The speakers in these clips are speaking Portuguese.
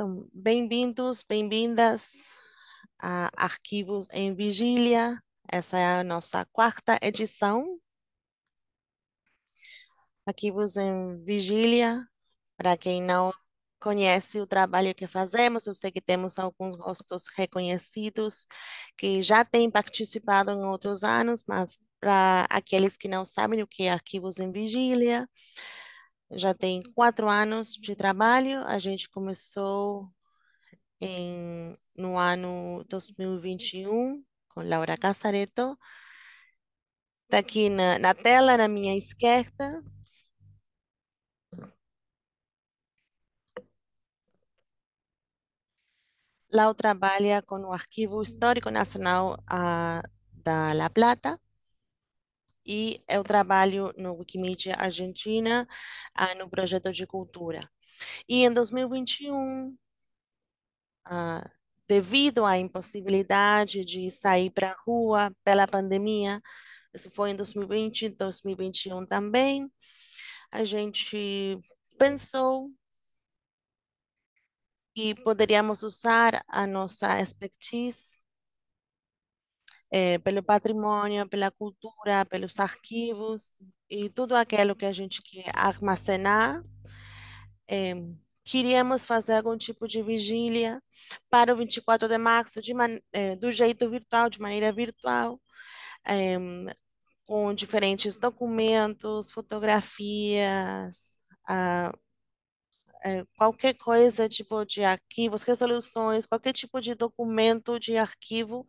Então, bem-vindos, bem-vindas a Arquivos em Vigília. Essa é a nossa quarta edição. Arquivos em Vigília, para quem não conhece o trabalho que fazemos, eu sei que temos alguns rostos reconhecidos que já têm participado em outros anos, mas para aqueles que não sabem o que é Arquivos em Vigília, já tem quatro anos de trabalho. A gente começou em, no ano 2021 com Laura Casareto. Está aqui na, na tela, na minha esquerda. Lau trabalha com o Arquivo Histórico Nacional ah, da La Plata e eu é trabalho no Wikimedia Argentina ah, no projeto de cultura. E em 2021, ah, devido à impossibilidade de sair para a rua pela pandemia, isso foi em 2020, 2021 também, a gente pensou que poderíamos usar a nossa expertise é, pelo patrimônio, pela cultura, pelos arquivos e tudo aquilo que a gente quer armazenar. É, queríamos fazer algum tipo de vigília para o 24 de março de é, do jeito virtual, de maneira virtual, com diferentes documentos, fotografias, a, é, qualquer coisa tipo de arquivos, resoluções, qualquer tipo de documento de arquivo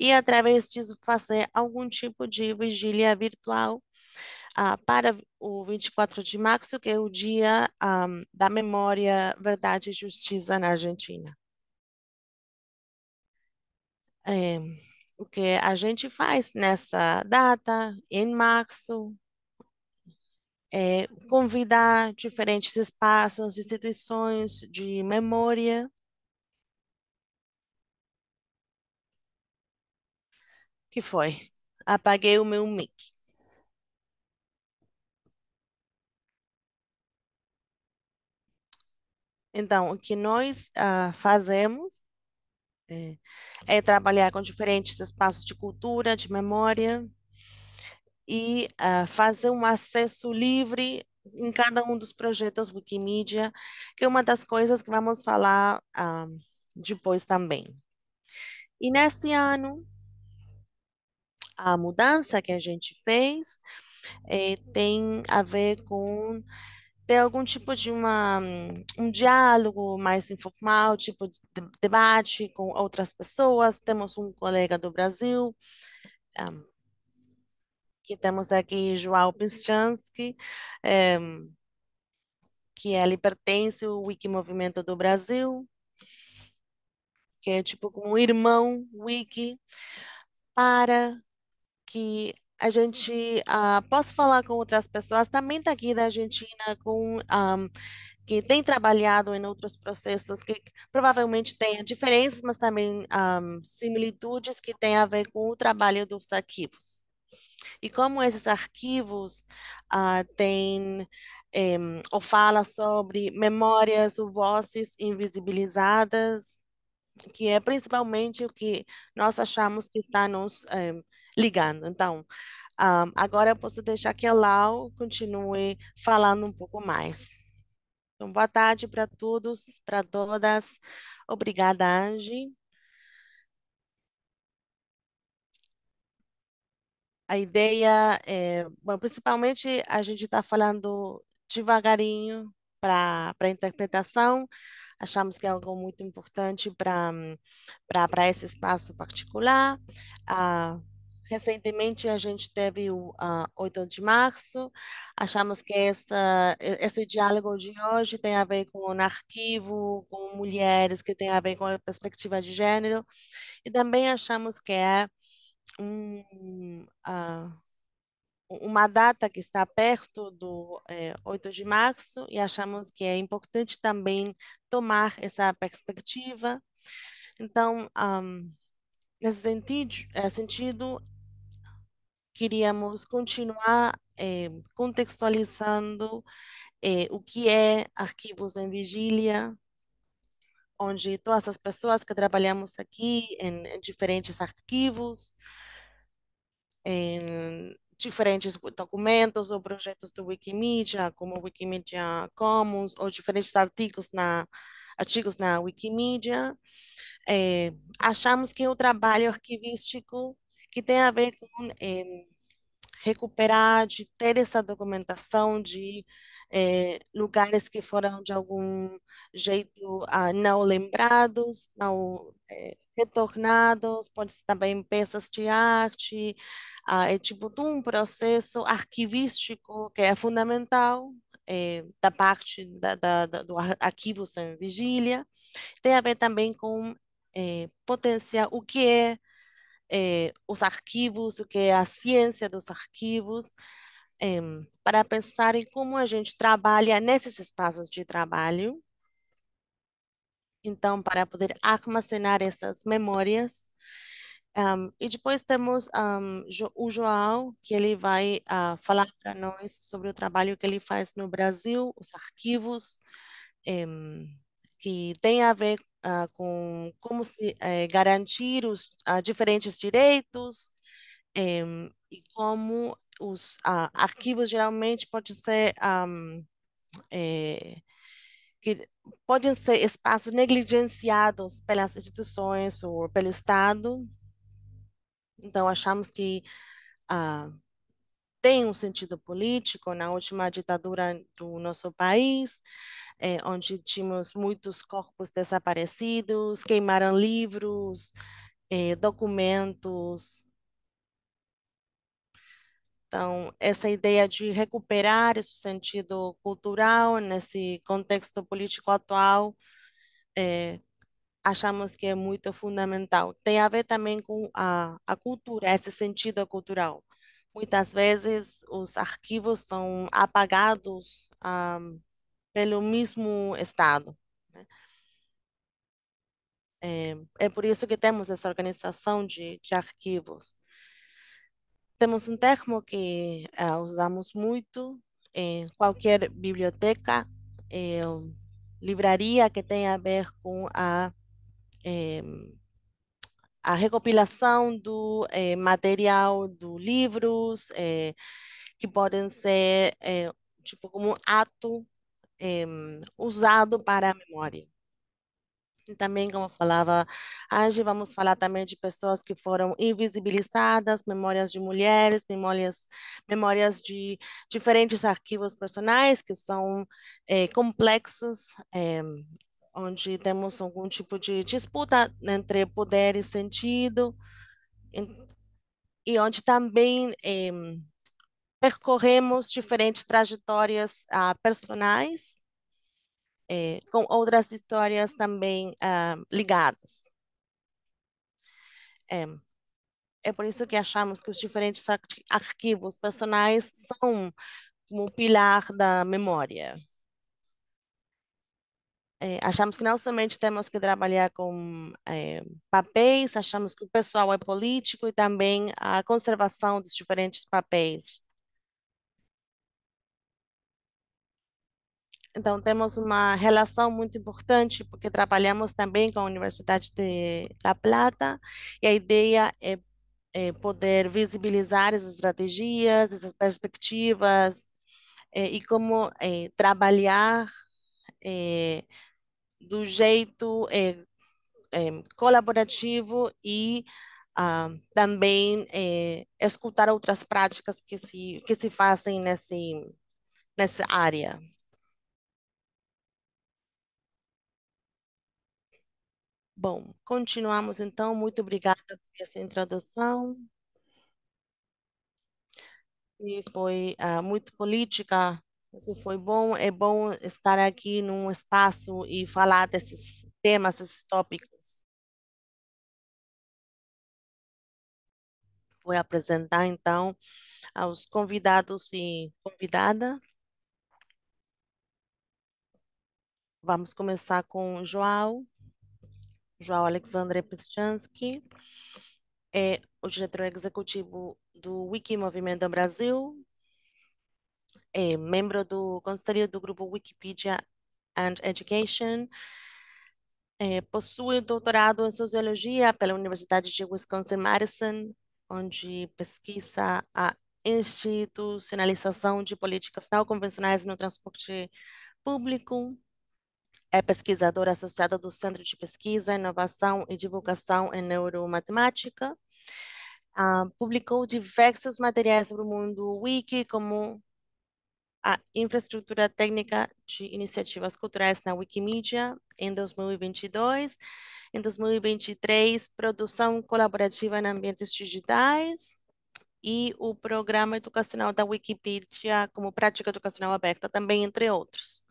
e através disso fazer algum tipo de vigília virtual ah, para o 24 de março, que é o dia ah, da memória, verdade e justiça na Argentina. É, o que a gente faz nessa data, em março, é, convidar diferentes espaços, instituições de memória, que foi? Apaguei o meu mic. Então, o que nós ah, fazemos é, é trabalhar com diferentes espaços de cultura, de memória, e uh, fazer um acesso livre em cada um dos projetos Wikimedia, que é uma das coisas que vamos falar uh, depois também. E nesse ano, a mudança que a gente fez eh, tem a ver com ter algum tipo de uma, um diálogo mais informal, tipo de debate com outras pessoas. Temos um colega do Brasil, um, ah, que temos aqui João Piszczanski, é, que ele pertence ao Wikimovimento do Brasil, que é tipo como um irmão Wiki, para que a gente uh, possa falar com outras pessoas, também daqui tá da Argentina, com, um, ah, que tem trabalhado em outros processos que provavelmente tem diferenças, mas também um, ah, similitudes que têm a ver com o trabalho dos arquivos e como esses arquivos uh, têm um, eh, ou fala sobre memórias ou vozes invisibilizadas, que é principalmente o que nós achamos que está nos um, eh, ligando. Então, um, ah, agora eu posso deixar que a Lau continue falando um pouco mais. Então, boa tarde para todos, para todas. Obrigada, Angie. A ideia é, bom, principalmente a gente está falando devagarinho para a interpretação, achamos que é algo muito importante para esse espaço particular. Ah, recentemente a gente teve o ah, 8 de março, achamos que essa, esse diálogo de hoje tem a ver com o arquivo, com mulheres, que tem a ver com a perspectiva de gênero, e também achamos que é um, uh, uma data que está perto do é, eh, 8 de março e achamos que é importante também tomar essa perspectiva. Então, um, ah, nesse sentido, é, sentido, queríamos continuar eh, contextualizando o que é arquivos em vigília, onde todas as pessoas que trabalhamos aqui em, em diferentes arquivos, em diferentes documentos ou projetos do Wikimedia, como Wikimedia Commons, ou diferentes artigos na, artigos na Wikimedia. É, achamos que o trabalho arquivístico que tem a ver com é, recuperar, de ter essa documentação, de é, lugares que foram de algum jeito ah, não lembrados, não é, retornados, pode ser também peças de arte, ah, é tipo de um processo arquivístico que é fundamental é, da parte da, da, da, do arquivo sem vigília, tem a ver também com é, potenciar o que é, é os arquivos, o que é a ciência dos arquivos, é, para pensar em como a gente trabalha nesses espaços de trabalho. Então, para poder armazenar essas memórias. Um, e depois temos um, o João, que ele vai uh, falar para nós sobre o trabalho que ele faz no Brasil, os arquivos, um, que tem a ver uh, com como se uh, garantir os ah, diferentes direitos e como os arquivos geralmente podem ser um, é, que podem ser espaços negligenciados pelas instituições ou pelo Estado. Então achamos que ah, tem um sentido político na última ditadura do nosso país, é, onde tínhamos muitos corpos desaparecidos, queimaram livros, é, documentos, então, essa ideia de recuperar esse sentido cultural nesse contexto político atual, é, achamos que é muito fundamental. Tem a ver também com a, a cultura, esse sentido cultural. Muitas vezes os arquivos são apagados ah, pelo mesmo Estado. Né? É, é por isso que temos essa organização de, de arquivos. Temos um termo que eh, usamos muito em qualquer biblioteca, eh, livraria que tenha eh, a ver com a, eh, a recopilação do eh, material dos livros, eh, que podem ser tipo como um ato usado para a memória. E também, como eu falava, hoje vamos falar também de pessoas que foram invisibilizadas, memórias de mulheres, memórias, memórias de diferentes arquivos personais que são é, complexos, é, onde temos algum tipo de disputa entre poder e sentido, e onde também é, percorremos diferentes trajetórias ah, personais é, eh, com outras histórias também ah, ligadas. É, é por isso que achamos que os diferentes arquivos personais são como pilar da memória. É, achamos que não somente temos que trabalhar com é, papéis, achamos que o pessoal é político e também a conservação dos diferentes papéis Então, temos uma relação muito importante, porque trabalhamos também com a Universidade de La Plata, e a ideia é, é poder visibilizar essas estratégias, essas perspectivas, é, e como é, trabalhar é, do jeito é, é, colaborativo e ah, também escutar outras práticas que se, que se fazem nesse, nessa área. Bom, continuamos então. Muito obrigada por essa introdução. E foi uh, muito política. Isso foi bom. É bom estar aqui num espaço e falar desses temas, desses tópicos. Vou apresentar então aos convidados e convidada. Vamos começar com João. João Alexandre Piszczanski, é o diretor executivo do Wiki Movimento Brasil, é membro do conselho do grupo Wikipedia and Education, é, possui doutorado em Sociologia pela Universidade de Wisconsin-Madison, onde pesquisa a institucionalização de políticas não convencionais no transporte público é pesquisadora associada do Centro de Pesquisa, Inovação e Divulgação em Neuromatemática. Uh, publicou diversos materiais sobre o mundo wiki, como a infraestrutura técnica de iniciativas culturais na Wikimedia em 2022, em 2023, produção colaborativa em ambientes digitais e o programa educacional da Wikipedia como prática educacional aberta também, entre outros.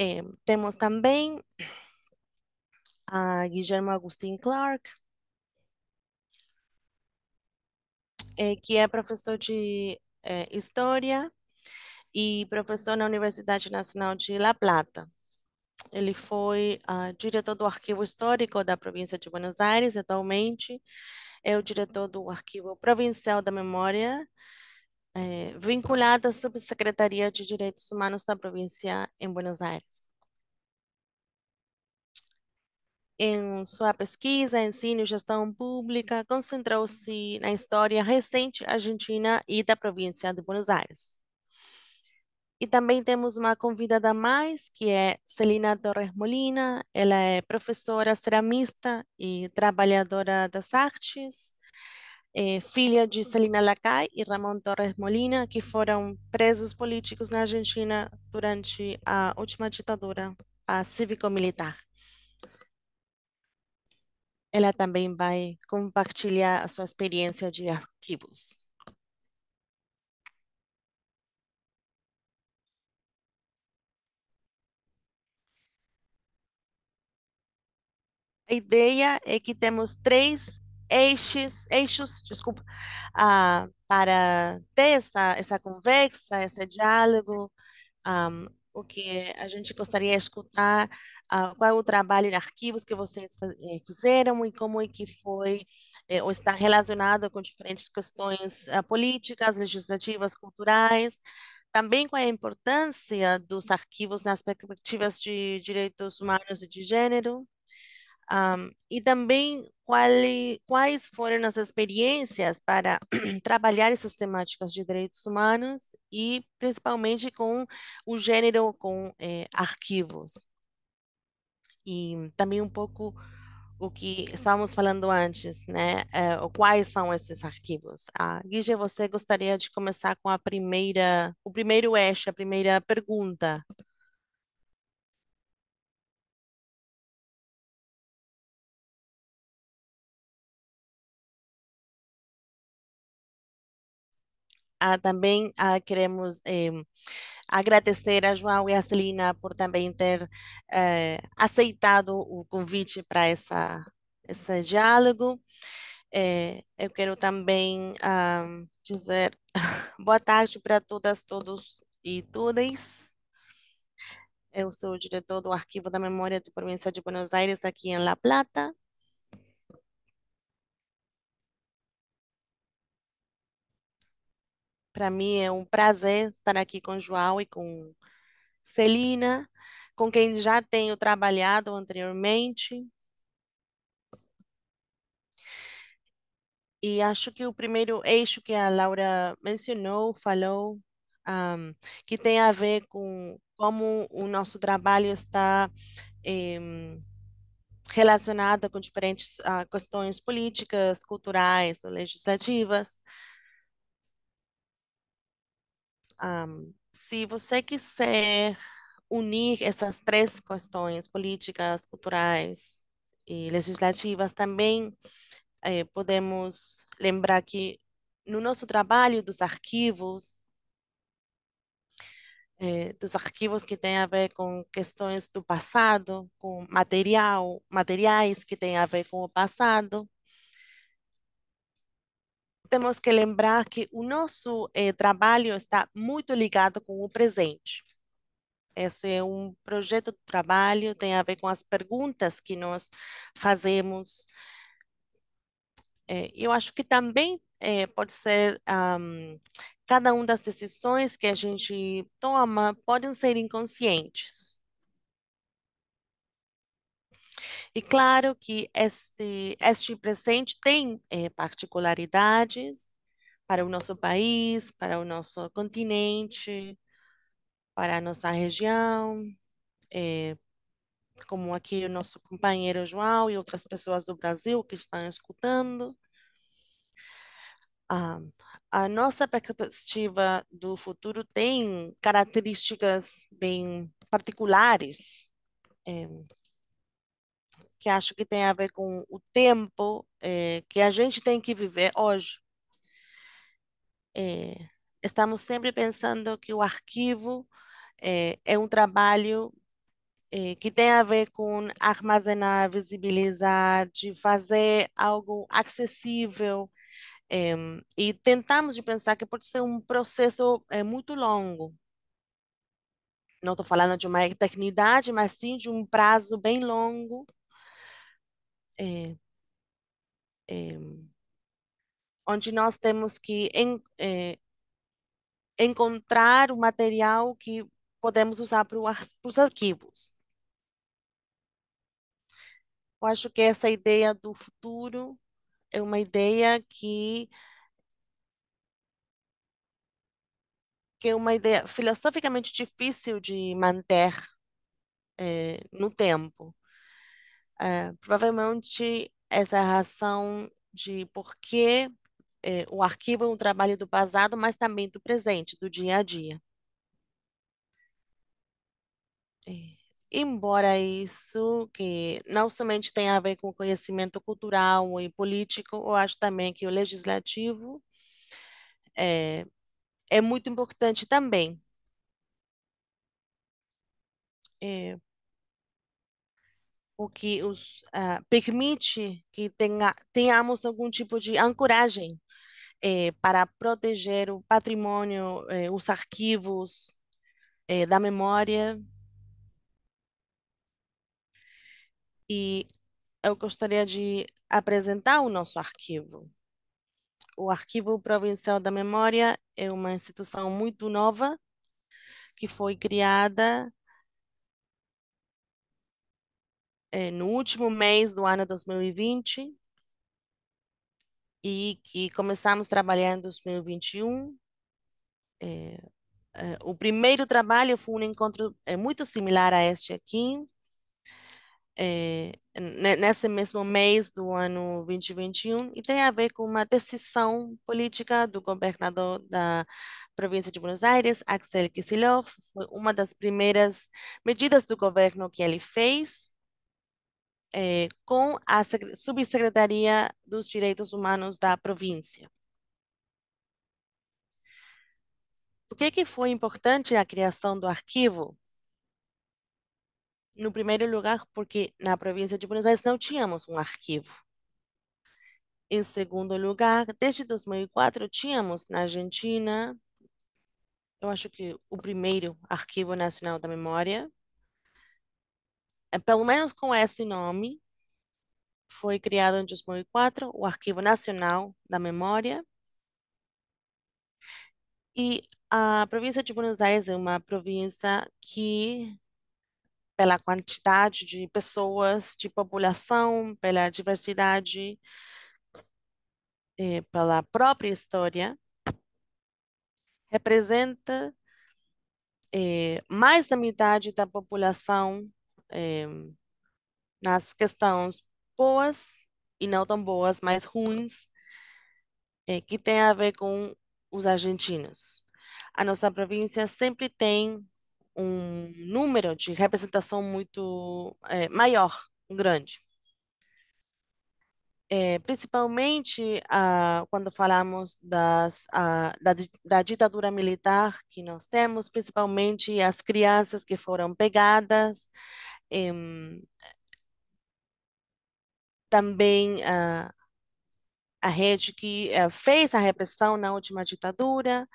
É, eh, temos também a Guilherme Agustin Clark, é, que é professor de é, eh, História e professor na Universidade Nacional de La Plata. Ele foi uh, ah, diretor do Arquivo Histórico da Província de Buenos Aires, atualmente é o diretor do Arquivo Provincial da Memória eh, vinculada à Subsecretaria de Direitos Humanos da província em Buenos Aires. Em sua pesquisa, ensino e gestão pública, concentrou-se na história recente argentina e da província de Buenos Aires. E também temos uma convidada a mais, que é Celina Torres Molina. Ela é professora ceramista e trabalhadora das artes é, filha de Celina Lacay e Ramon Torres Molina, que foram presos políticos na Argentina durante a última ditadura, a cívico-militar. Ela também vai compartilhar a sua experiência de arquivos. A ideia é que temos três eixos, eixos desculpa, uh, para ter essa, essa conversa, esse diálogo, um, ah, o que a gente gostaria de escutar, uh, qual é o trabalho de arquivos que vocês eh, fizeram e como é que foi eh, ou está relacionado com diferentes questões uh, políticas, legislativas, culturais, também com é a importância dos arquivos nas perspectivas de direitos humanos e de gênero. Um, e também qual, quais foram as experiências para trabalhar essas temáticas de direitos humanos e principalmente com o gênero, com eh, arquivos. E também um pouco o que estávamos falando antes, né? É, quais são esses arquivos? Ah, Guija, você gostaria de começar com a primeira, o primeiro eixo, a primeira pergunta? Ah, também ah, queremos eh, agradecer a João e a Celina por também ter eh, aceitado o convite para essa esse diálogo. Eh, eu quero também ah, dizer boa tarde para todas, todos e todas. Eu sou o diretor do Arquivo da Memória da Província de Buenos Aires, aqui em La Plata. Para mim é um prazer estar aqui com João e com Celina, com quem já tenho trabalhado anteriormente. E acho que o primeiro eixo que a Laura mencionou, falou, um, que tem a ver com como o nosso trabalho está relacionado com diferentes uh, questões políticas, culturais ou legislativas um, se você quiser unir essas três questões, políticas, culturais e legislativas, também eh, podemos lembrar que no nosso trabalho dos arquivos, eh, dos arquivos que têm a ver com questões do passado, com material, materiais que têm a ver com o passado, temos que lembrar que o nosso eh, trabalho está muito ligado com o presente. Esse é um projeto de trabalho, tem a ver com as perguntas que nós fazemos. Eh, eu acho que também eh, pode ser um, cada uma das decisões que a gente toma podem ser inconscientes. E claro que este, este presente tem eh, particularidades para o nosso país, para o nosso continente, para a nossa região, eh, como aqui o nosso companheiro João e outras pessoas do Brasil que estão escutando. Ah, a nossa perspectiva do futuro tem características bem particulares, é, que acho que tem a ver com o tempo é, que a gente tem que viver hoje. É, estamos sempre pensando que o arquivo é, é um trabalho que tem a ver com armazenar, visibilizar, de fazer algo acessível. e tentamos de pensar que pode ser um processo muito longo, não estou falando de uma eternidade, mas sim de um prazo bem longo é, é, onde nós temos que en, é, encontrar o material que podemos usar para os arquivos. Eu acho que essa ideia do futuro é uma ideia que que é uma ideia filosoficamente difícil de manter é, no tempo. É, provavelmente essa é relação de por que é, o arquivo é um trabalho do passado, mas também do presente, do dia a dia. É embora isso que não somente tenha a ver com conhecimento cultural e político, eu acho também que o legislativo é, é muito importante também. É, o que os, uh, permite que tenha, tenhamos algum tipo de ancoragem eh, para proteger o patrimônio, eh, os arquivos eh, da memória. E eu gostaria de apresentar o nosso arquivo. O Arquivo Provincial da Memória é uma instituição muito nova que foi criada é, no último mês do ano 2020 e que começamos a trabalhar em 2021. É, é, o primeiro trabalho foi um encontro é, muito similar a este aqui, é, nesse mesmo mês do ano 2021 e tem a ver com uma decisão política do governador da província de Buenos Aires, Axel Kicillof. Foi uma das primeiras medidas do governo que ele fez é, com a Subsecretaria dos Direitos Humanos da província. Por que, que foi importante a criação do arquivo? No primeiro lugar, porque na província de Buenos Aires não tínhamos um arquivo. Em segundo lugar, desde 2004 tínhamos na Argentina, eu acho que o primeiro Arquivo Nacional da Memória, é, pelo menos com esse nome, foi criado em 2004 o Arquivo Nacional da Memória. E a província de Buenos Aires é uma província que, pela quantidade de pessoas, de população, pela diversidade, eh, pela própria história, representa eh, mais da metade da população é, nas questões boas e não tão boas, mas ruins, é, que tem a ver com os argentinos. A nossa província sempre tem um número de representação muito é, maior, grande. É, principalmente ah, quando falamos das, ah, da, da, ditadura militar que nós temos, principalmente as crianças que foram pegadas, também a, ah, a rede que eh, fez a repressão na última ditadura,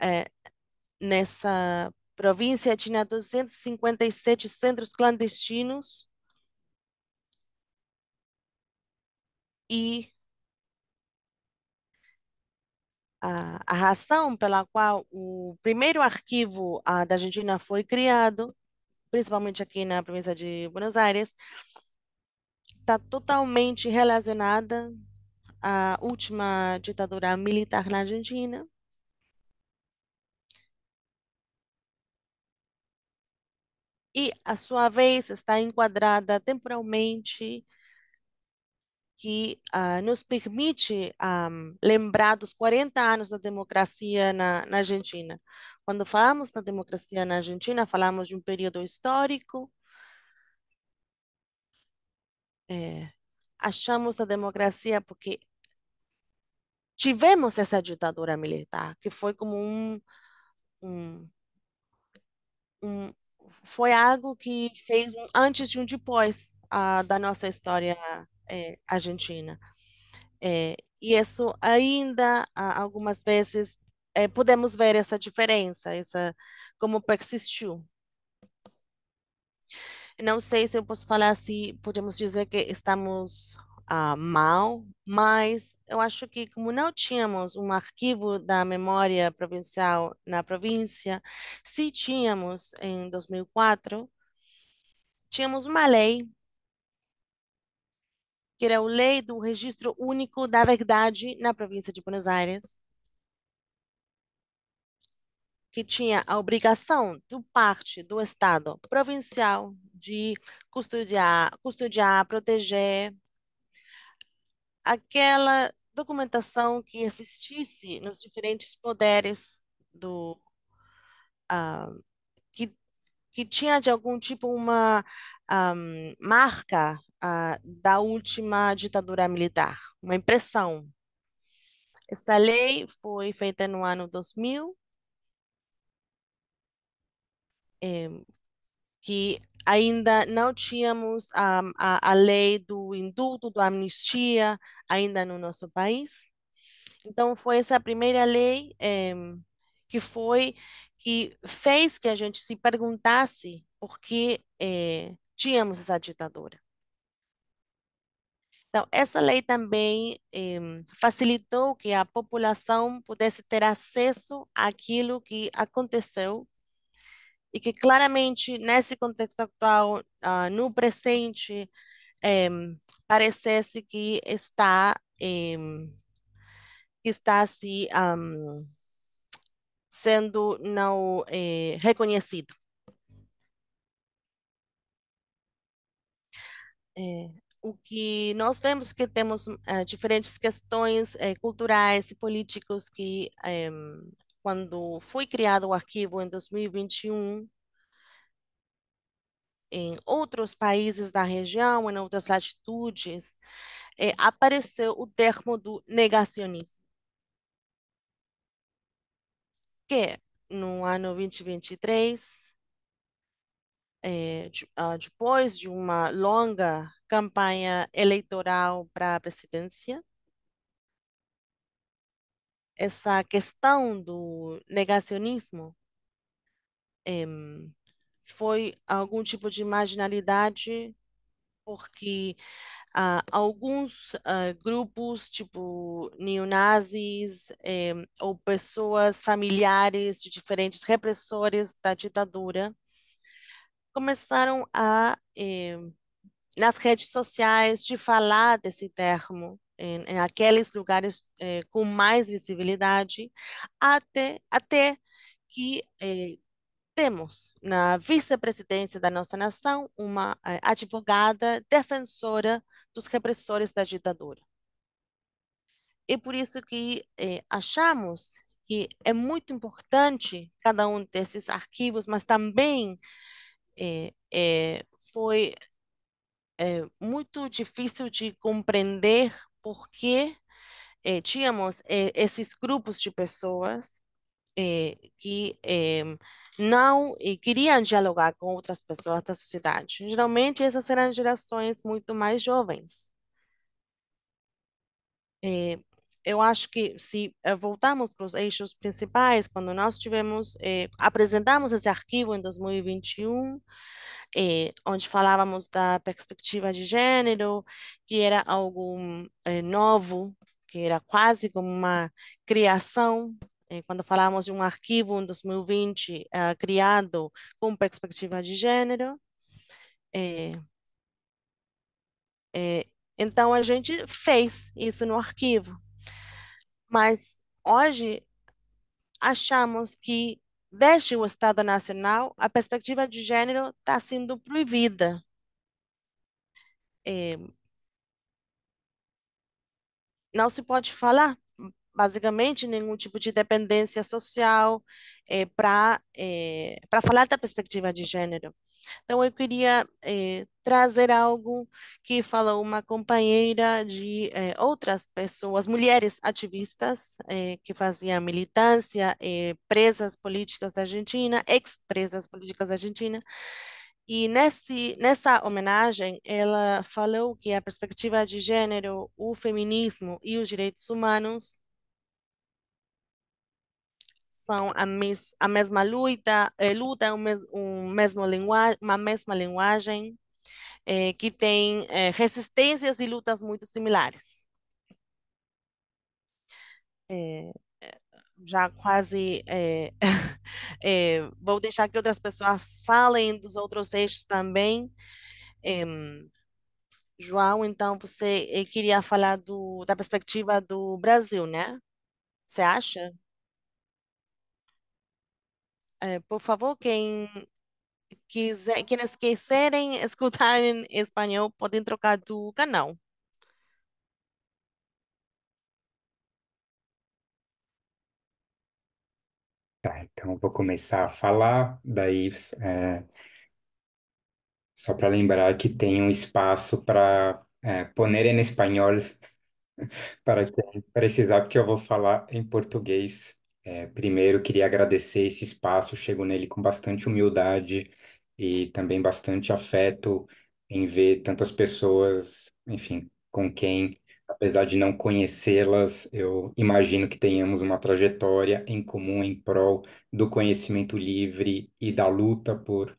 eh, nessa província tinha 257 centros clandestinos e a, a razão pela qual o primeiro arquivo a, ah, da Argentina foi criado principalmente aqui na província de Buenos Aires, está totalmente relacionada à última ditadura militar na Argentina. E, à sua vez, está enquadrada temporalmente que uh, nos permite um, ah, lembrar dos 40 anos da democracia na, na, Argentina. Quando falamos da democracia na Argentina, falamos de um período histórico. É, achamos a democracia porque tivemos essa ditadura militar, que foi como um, um, um foi algo que fez um antes e um depois uh, da nossa história é, Argentina. É, e isso ainda, algumas vezes, é, podemos ver essa diferença, essa como persistiu. Não sei se eu posso falar se podemos dizer que estamos ah, mal, mas eu acho que como não tínhamos um arquivo da memória provincial na província, se tínhamos em 2004, tínhamos uma lei que era a é lei do registro único da verdade na província de Buenos Aires, que tinha a obrigação do parte do Estado provincial de custodiar, custodiar, proteger aquela documentação que existisse nos diferentes poderes do uh, que que tinha de algum tipo uma um, ah, marca da última ditadura militar, uma impressão. Essa lei foi feita no ano 2000, é, eh, que ainda não tínhamos a, a, a lei do indulto, da amnistia, ainda no nosso país. Então, foi essa primeira lei eh, que foi que fez que a gente se perguntasse por que eh, tínhamos essa ditadura. Então, essa lei também eh, facilitou que a população pudesse ter acesso àquilo que aconteceu e que claramente, nesse contexto atual, ah, no presente, eh, parecesse que está, eh, que está se, um, ah, sendo não eh, reconhecido. Eh, o que nós vemos que temos uh, diferentes questões uh, culturais e políticos que um, eh, quando foi criado o arquivo em 2021 em outros países da região, em outras latitudes, apareceu o termo do negacionismo, que no ano 2023 é, de, uh, depois de uma longa campanha eleitoral para a presidência, essa questão do negacionismo é, foi algum tipo de marginalidade, porque uh, alguns uh, grupos, tipo neonazis é, ou pessoas familiares de diferentes repressores da ditadura, começaram a, eh, nas redes sociais, de falar desse termo em, eh, em aqueles lugares eh, com mais visibilidade, até, até que eh, temos na vice-presidência da nossa nação uma eh, advogada defensora dos repressores da ditadura. E por isso que eh, achamos que é muito importante cada um desses arquivos, mas também é, é, foi eh, muito difícil de compreender por que tínhamos esses grupos de pessoas que não queriam dialogar com outras pessoas da sociedade. Geralmente, essas eram gerações muito mais jovens. É, eu acho que se eh, voltarmos para os eixos principais, quando nós tivemos, eh, apresentamos esse arquivo em 2021, eh, onde falávamos da perspectiva de gênero, que era algo eh, novo, que era quase como uma criação eh, quando falávamos de um arquivo em 2020 eh, criado com perspectiva de gênero. então, a gente fez isso no arquivo mas hoje achamos que, desde o Estado Nacional, a perspectiva de gênero está sendo proibida. É, não se pode falar basicamente nenhum tipo de dependência social é, eh, para é, eh, para falar da perspectiva de gênero. Então eu queria é, trazer algo que falou uma companheira de outras pessoas, mulheres ativistas que faziam militância, presas políticas da Argentina, ex-presas políticas da Argentina. E nesse, nessa homenagem, ela falou que a perspectiva de gênero, o feminismo e os direitos humanos são a, mes, a mesma luta, eh, luta um, mes, um mesmo linguagem, uma mesma linguagem, é, que tem é, resistências e lutas muito similares. É, já quase vou deixar que outras pessoas falem dos outros eixos também. João, então você queria falar do, da perspectiva do Brasil, né? Você acha? É, por favor, quem quiser, quem esquecerem, escutar em espanhol, podem trocar do canal. Tá, então eu vou começar a falar, daí é, só para lembrar que tem um espaço para é, poner em espanhol para quem precisar, porque eu vou falar em português. É, primeiro, queria agradecer esse espaço, chego nele com bastante humildade e também bastante afeto em ver tantas pessoas, enfim, com quem, apesar de não conhecê-las, eu imagino que tenhamos uma trajetória em comum em prol do conhecimento livre e da luta por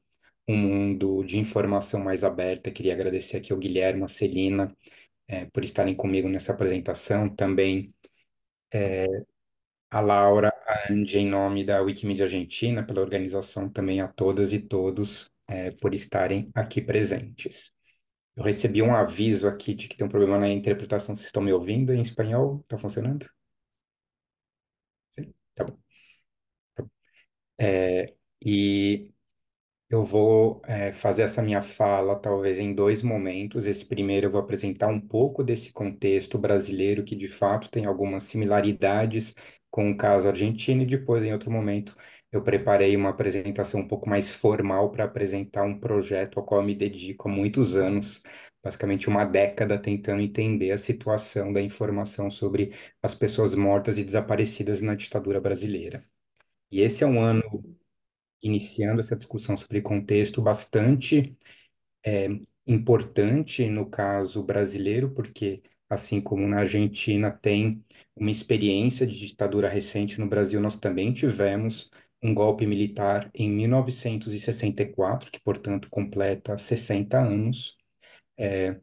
um mundo de informação mais aberta. Queria agradecer aqui ao Guilherme, a Celina, é, por estarem comigo nessa apresentação. Também é, a Laura, a Andy, em nome da Wikimedia Argentina, pela organização também a todas e todos é, por estarem aqui presentes. Eu recebi um aviso aqui de que tem um problema na interpretação. Vocês estão me ouvindo em espanhol? Está funcionando? Sim? Tá bom. Tá bom. É, e eu vou eh, fazer essa minha fala talvez em dois momentos. Esse primeiro eu vou apresentar um pouco desse contexto brasileiro que de fato tem algumas similaridades com o caso argentino e depois em outro momento eu preparei uma apresentação um pouco mais formal para apresentar um projeto ao qual me dedico há muitos anos, basicamente uma década tentando entender a situação da informação sobre as pessoas mortas e desaparecidas na ditadura brasileira. E esse é um ano iniciando essa discussão sobre contexto bastante é, importante no caso brasileiro, porque assim como na Argentina tem uma experiência de ditadura recente, no Brasil nós também tivemos um golpe militar em 1964, que portanto completa 60 anos é,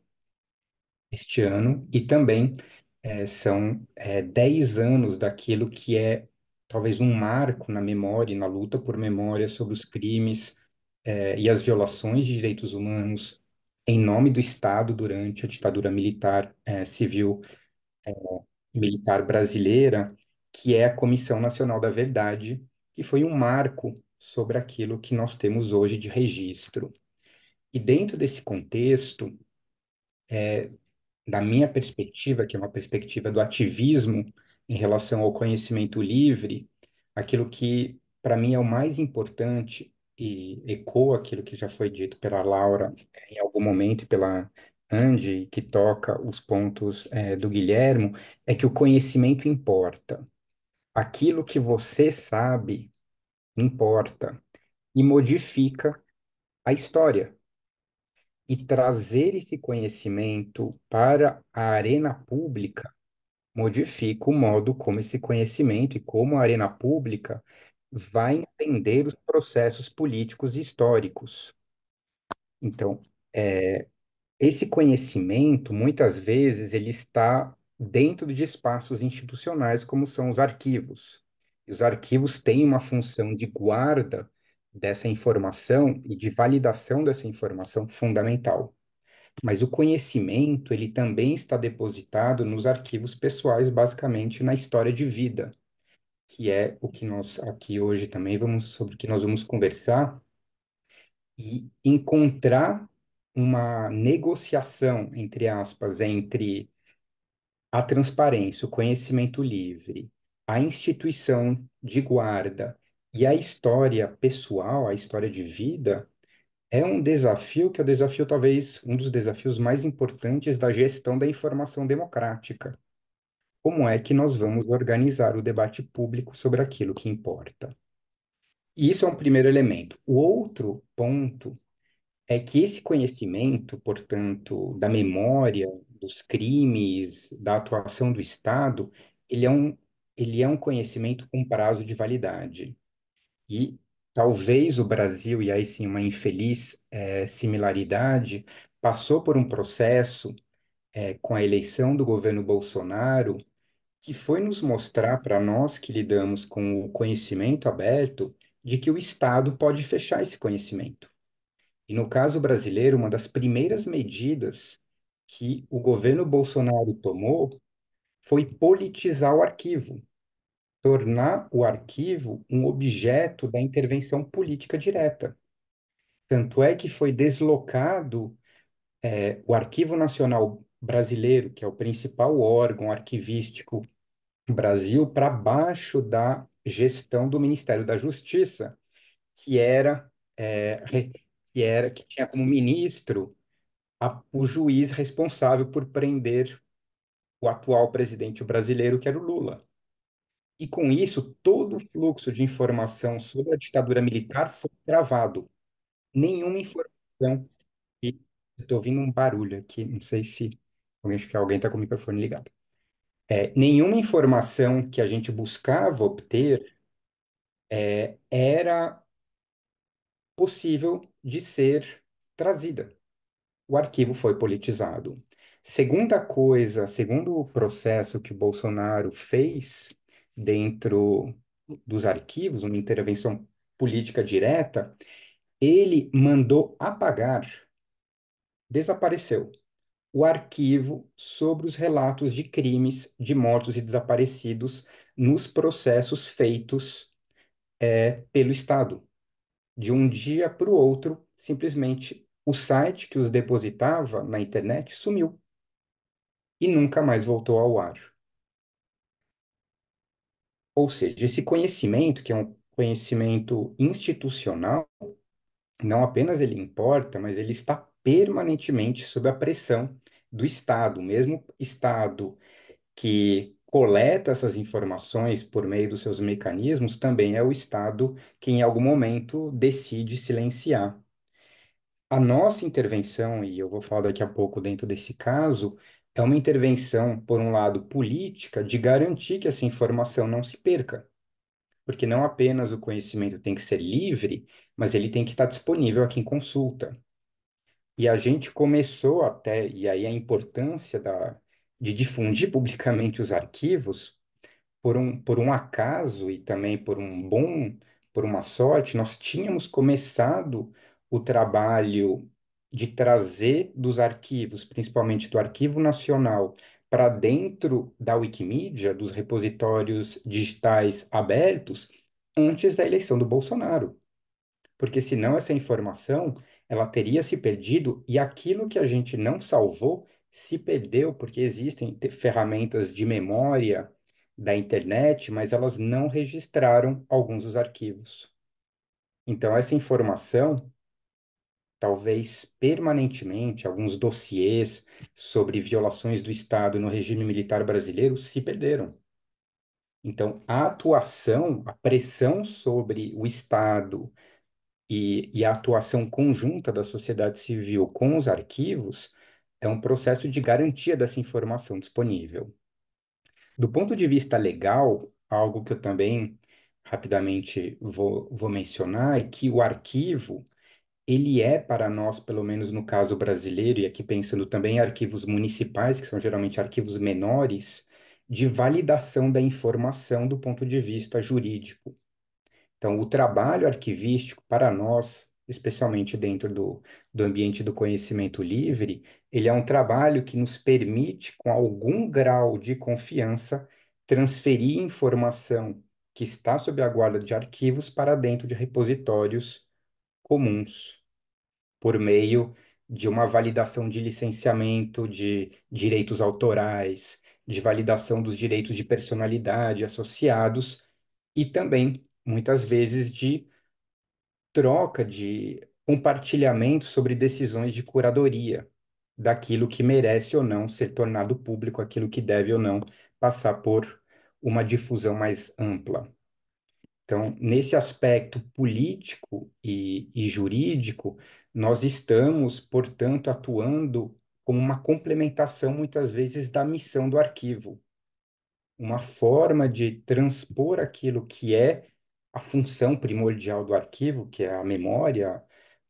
este ano, e também é, são é, 10 anos daquilo que é talvez um marco na memória e na luta por memória sobre os crimes eh, e as violações de direitos humanos em nome do Estado durante a ditadura militar eh, civil eh, militar brasileira, que é a Comissão Nacional da Verdade, que foi um marco sobre aquilo que nós temos hoje de registro. E dentro desse contexto, da minha perspectiva, que é uma perspectiva do ativismo, em relação ao conhecimento livre, aquilo que para mim é o mais importante e ecoa aquilo que já foi dito pela Laura é, em algum momento e pela Andy, que toca os pontos é, do Guilhermo, é que o conhecimento importa. Aquilo que você sabe importa e modifica a história. E trazer esse conhecimento para a arena pública modifica o modo como esse conhecimento e como a arena pública vai entender os processos políticos e históricos. Então, é, esse conhecimento, muitas vezes, ele está dentro de espaços institucionais, como são os arquivos. E os arquivos têm uma função de guarda dessa informação e de validação dessa informação fundamental. Mas o conhecimento, ele também está depositado nos arquivos pessoais, basicamente na história de vida, que é o que nós aqui hoje também vamos sobre o que nós vamos conversar e encontrar uma negociação entre aspas entre a transparência, o conhecimento livre, a instituição de guarda e a história pessoal, a história de vida é um desafio que é o desafio, talvez, um dos desafios mais importantes da gestão da informação democrática. Como é que nós vamos organizar o debate público sobre aquilo que importa? E isso é um primeiro elemento. O outro ponto é que esse conhecimento, portanto, da memória, dos crimes, da atuação do Estado, ele é um, ele é um conhecimento com prazo de validade. E Talvez o Brasil, e aí sim uma infeliz eh, similaridade, passou por um processo eh, com a eleição do governo Bolsonaro que foi nos mostrar para nós que lidamos com o conhecimento aberto de que o Estado pode fechar esse conhecimento. E no caso brasileiro, uma das primeiras medidas que o governo Bolsonaro tomou foi politizar o arquivo tornar o arquivo um objeto da intervenção política direta. Tanto é que foi deslocado é, o Arquivo Nacional Brasileiro, que é o principal órgão arquivístico do Brasil, para baixo da gestão do Ministério da Justiça, que era, é, que, era que tinha como ministro a, o juiz responsável por prender o atual presidente brasileiro, que era o Lula. E com isso, todo o fluxo de informação sobre a ditadura militar foi travado. Nenhuma informação. E estou ouvindo um barulho aqui, não sei se alguém que alguém está com o microfone ligado. É, nenhuma informação que a gente buscava obter é, era possível de ser trazida. O arquivo foi politizado. Segunda coisa, segundo o processo que o Bolsonaro fez dentro dos arquivos, uma intervenção política direta, ele mandou apagar, desapareceu, o arquivo sobre os relatos de crimes de mortos e desaparecidos nos processos feitos é, pelo Estado. De um dia para o outro, simplesmente o site que os depositava na internet sumiu e nunca mais voltou ao ar. Ou seja, esse conhecimento, que é um conhecimento institucional, não apenas ele importa, mas ele está permanentemente sob a pressão do Estado, o mesmo Estado que coleta essas informações por meio dos seus mecanismos, também é o Estado que em algum momento decide silenciar. A nossa intervenção, e eu vou falar daqui a pouco dentro desse caso, é uma intervenção, por um lado, política, de garantir que essa informação não se perca. Porque não apenas o conhecimento tem que ser livre, mas ele tem que estar disponível a quem consulta. E a gente começou até, e aí a importância da, de difundir publicamente os arquivos, por um, por um acaso e também por um bom, por uma sorte, nós tínhamos começado o trabalho de trazer dos arquivos, principalmente do Arquivo Nacional, para dentro da Wikimedia, dos repositórios digitais abertos, antes da eleição do Bolsonaro. Porque senão essa informação, ela teria se perdido e aquilo que a gente não salvou se perdeu, porque existem ferramentas de memória da internet, mas elas não registraram alguns dos arquivos. Então essa informação talvez permanentemente, alguns dossiês sobre violações do Estado no regime militar brasileiro se perderam. Então, a atuação, a pressão sobre o Estado e, e a atuação conjunta da sociedade civil com os arquivos é um processo de garantia dessa informação disponível. Do ponto de vista legal, algo que eu também rapidamente vou, vou mencionar é que o arquivo ele é para nós, pelo menos no caso brasileiro, e aqui pensando também em arquivos municipais, que são geralmente arquivos menores, de validação da informação do ponto de vista jurídico. Então, o trabalho arquivístico para nós, especialmente dentro do, do ambiente do conhecimento livre, ele é um trabalho que nos permite, com algum grau de confiança, transferir informação que está sob a guarda de arquivos para dentro de repositórios comuns, por meio de uma validação de licenciamento de direitos autorais, de validação dos direitos de personalidade associados e também, muitas vezes, de troca de compartilhamento sobre decisões de curadoria daquilo que merece ou não ser tornado público, aquilo que deve ou não passar por uma difusão mais ampla. Então, nesse aspecto político e, e jurídico, nós estamos, portanto, atuando como uma complementação, muitas vezes, da missão do arquivo. Uma forma de transpor aquilo que é a função primordial do arquivo, que é a memória,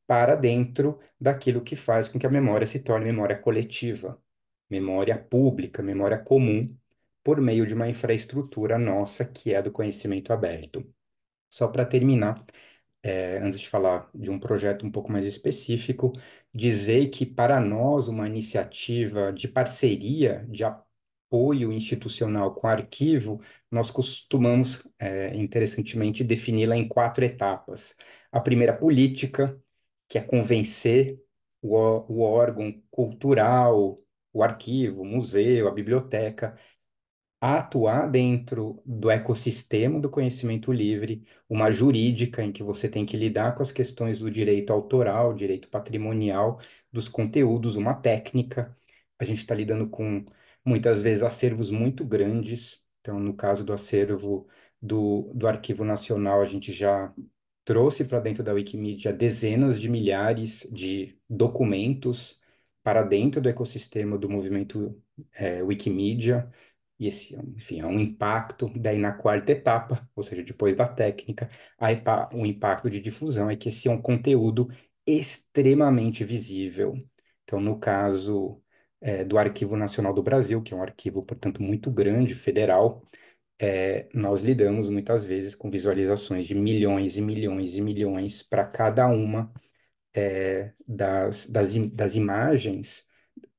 para dentro daquilo que faz com que a memória se torne memória coletiva, memória pública, memória comum, por meio de uma infraestrutura nossa que é do conhecimento aberto. Só para terminar, é, antes de falar de um projeto um pouco mais específico, dizer que para nós uma iniciativa de parceria, de apoio institucional com o arquivo, nós costumamos, é, interessantemente, defini-la em quatro etapas. A primeira, política, que é convencer o, o órgão cultural, o arquivo, o museu, a biblioteca, a atuar dentro do ecossistema do conhecimento livre, uma jurídica em que você tem que lidar com as questões do direito autoral, direito patrimonial, dos conteúdos, uma técnica. A gente está lidando com, muitas vezes, acervos muito grandes. Então, no caso do acervo do, do Arquivo Nacional, a gente já trouxe para dentro da Wikimedia dezenas de milhares de documentos para dentro do ecossistema do movimento é, Wikimedia. E esse, enfim, é um impacto. Daí, na quarta etapa, ou seja, depois da técnica, o um impacto de difusão é que esse é um conteúdo extremamente visível. Então, no caso é, do Arquivo Nacional do Brasil, que é um arquivo, portanto, muito grande, federal, é, nós lidamos muitas vezes com visualizações de milhões e milhões e milhões para cada uma é, das, das, das imagens,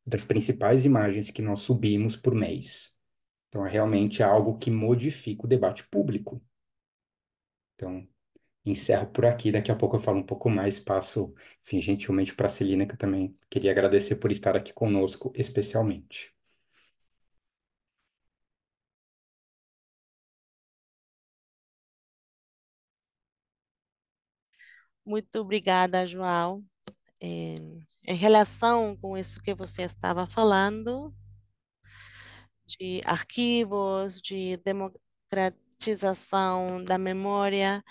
das principais imagens que nós subimos por mês. Então, é realmente algo que modifica o debate público. Então, encerro por aqui. Daqui a pouco eu falo um pouco mais. Passo, enfim, gentilmente para a Celina, que eu também queria agradecer por estar aqui conosco, especialmente. Muito obrigada, João. É, em relação com isso que você estava falando, de arquivos, de democratização da memória.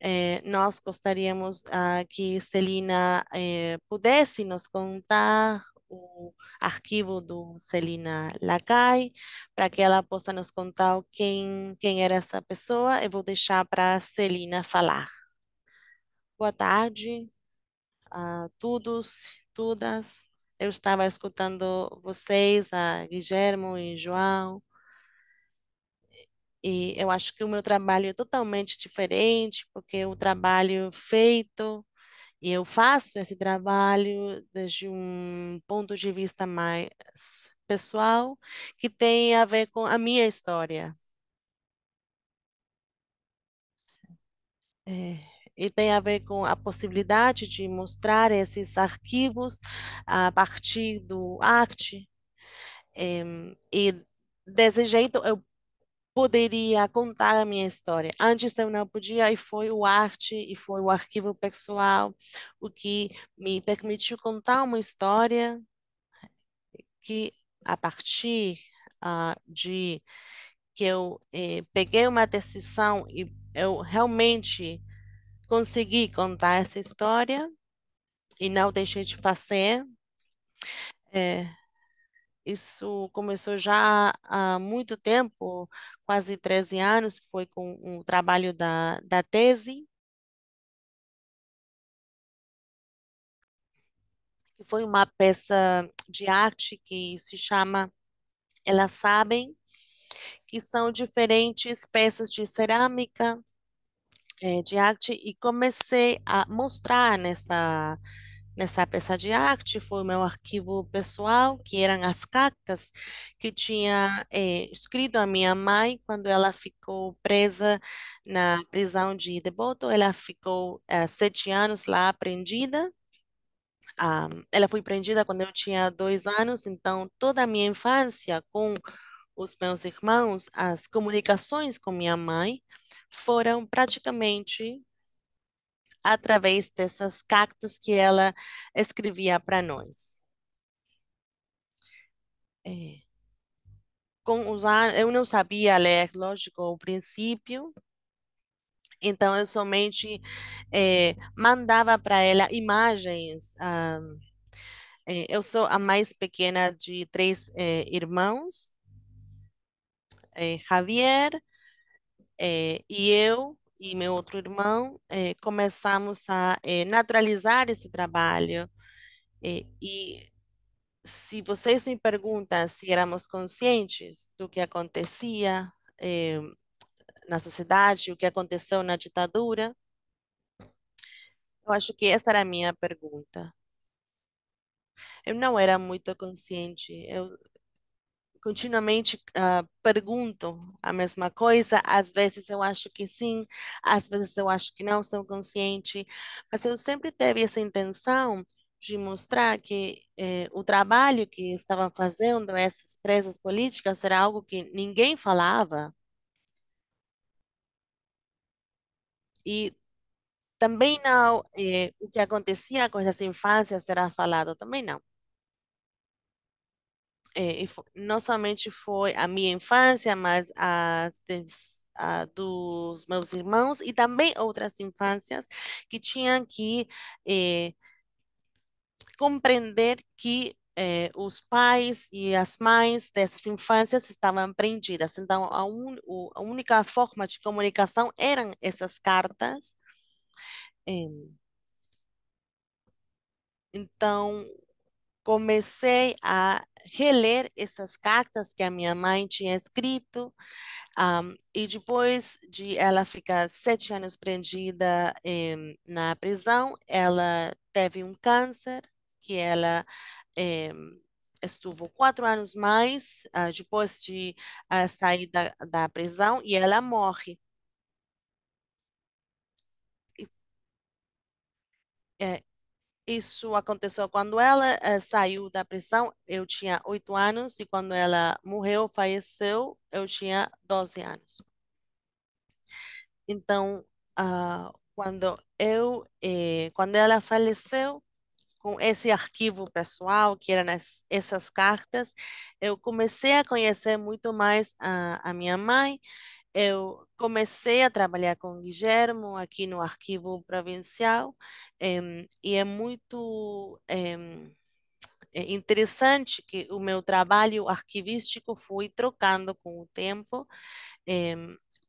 Eh, nós gostaríamos ah, que Celina eh, pudesse nos contar o arquivo do Celina Lacai, para que ela possa nos contar quem, quem era essa pessoa. Eu vou deixar para Celina falar. Boa tarde a todos, todas eu estava escutando vocês, a Guilhermo e João, e eu acho que o meu trabalho é totalmente diferente, porque o trabalho feito, e eu faço esse trabalho desde um ponto de vista mais pessoal, que tem a ver com a minha história. É e tem a ver com a possibilidade de mostrar esses arquivos a partir do arte. Eh, e desse jeito eu poderia contar a minha história. Antes eu não podia, e foi o arte, e foi o arquivo pessoal, o que me permitiu contar uma história que, a partir uh, de que eu eh, peguei uma decisão e eu realmente consegui contar essa história e não deixei de fazer. É, isso começou já há muito tempo, quase 13 anos, foi com o um trabalho da, da tese, que foi uma peça de arte que se chama Elas Sabem, que são diferentes peças de cerâmica é, de arte e comecei a mostrar nessa nessa peça de arte foi o meu arquivo pessoal, que eram as cartas que tinha é, escrito a minha mãe quando ela ficou presa na prisão de Deboto Ela ficou é, sete anos lá prendida. Um, ah, ela foi prendida quando eu tinha dois anos, então toda a minha infância com os meus irmãos, as comunicações com minha mãe, foram praticamente através dessas cartas que ela escrevia para nós. É. Com os eu não sabia ler, lógico, o princípio, então eu somente é, mandava para ela imagens. Ah, é, eu sou a mais pequena de três é, irmãos, é, Javier, eh, e eu e meu outro irmão eh, começamos a eh, naturalizar esse trabalho. e se vocês me perguntam se éramos conscientes do que acontecia na sociedade, o que aconteceu na ditadura, eu acho que essa era a minha pergunta. Eu não era muito consciente. Eu continuamente uh, ah, pergunto a mesma coisa, às vezes eu acho que sim, às vezes eu acho que não, sou consciente, mas eu sempre teve essa intenção de mostrar que eh, o trabalho que estavam fazendo essas presas políticas era algo que ninguém falava. E também não, eh, o que acontecia com essas infâncias será falado, também não é, não somente foi a minha infância, mas as a, dos meus irmãos e também outras infâncias que tinham que é, compreender que eh, os pais e as mães dessas infâncias estavam prendidas. Então, a, un, o, a única forma de comunicação eram essas cartas. Eh, então, comecei a reler essas cartas que a minha mãe tinha escrito um, e depois de ela ficar sete anos prendida eh, na prisão, ela teve um câncer que ela eh, estuvo quatro anos mais uh, depois de uh, sair da, da prisão e ela morre. E, é, isso aconteceu quando ela uh, saiu da prisão, eu tinha oito anos, e quando ela morreu, faleceu, eu tinha doze anos. Então, uh, quando eu, eh, quando ela faleceu, com esse arquivo pessoal, que eram as, essas cartas, eu comecei a conhecer muito mais a, a minha mãe eu comecei a trabalhar com o Guilhermo aqui no Arquivo Provincial e é muito é interessante que o meu trabalho arquivístico foi trocando com o tempo.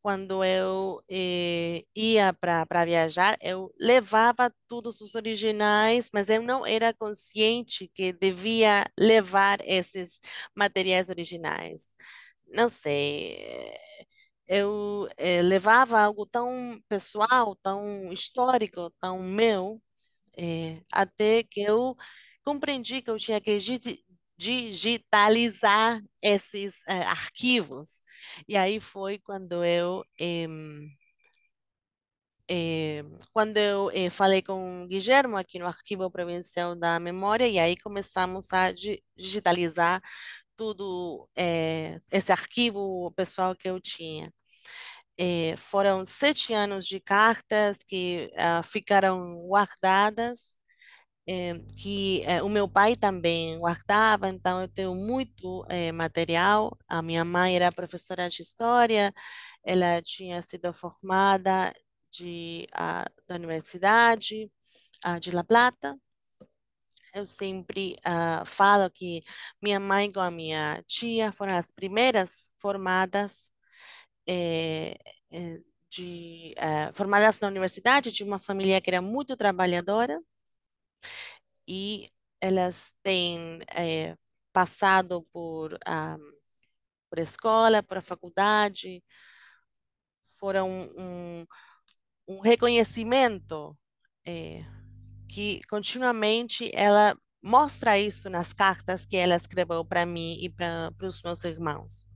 quando eu eh, ia para viajar, eu levava todos os originais, mas eu não era consciente que devia levar esses materiais originais. Não sei, eh, eu é, levava algo tão pessoal, tão histórico, tão meu, é, até que eu compreendi que eu tinha que digitalizar esses é, arquivos. E aí foi quando eu quando eu falei com o Guilhermo aqui no Arquivo Provincial da Memória, e aí começamos a digitalizar tudo é, esse arquivo pessoal que eu tinha. É, foram sete anos de cartas que uh, ficaram guardadas, é, que é, o meu pai também guardava, então eu tenho muito material. A minha mãe era professora de história, ela tinha sido formada de, ah, da Universidade ah, de La Plata. Eu sempre falo que minha mãe com a minha tia foram as primeiras formadas é, de, é, formadas na universidade, de uma família que era muito trabalhadora, e elas têm é, passado por, a ah, por escola, por faculdade, foram um, um reconhecimento é, que continuamente ela mostra isso nas cartas que ela escreveu para mim e para os meus irmãos.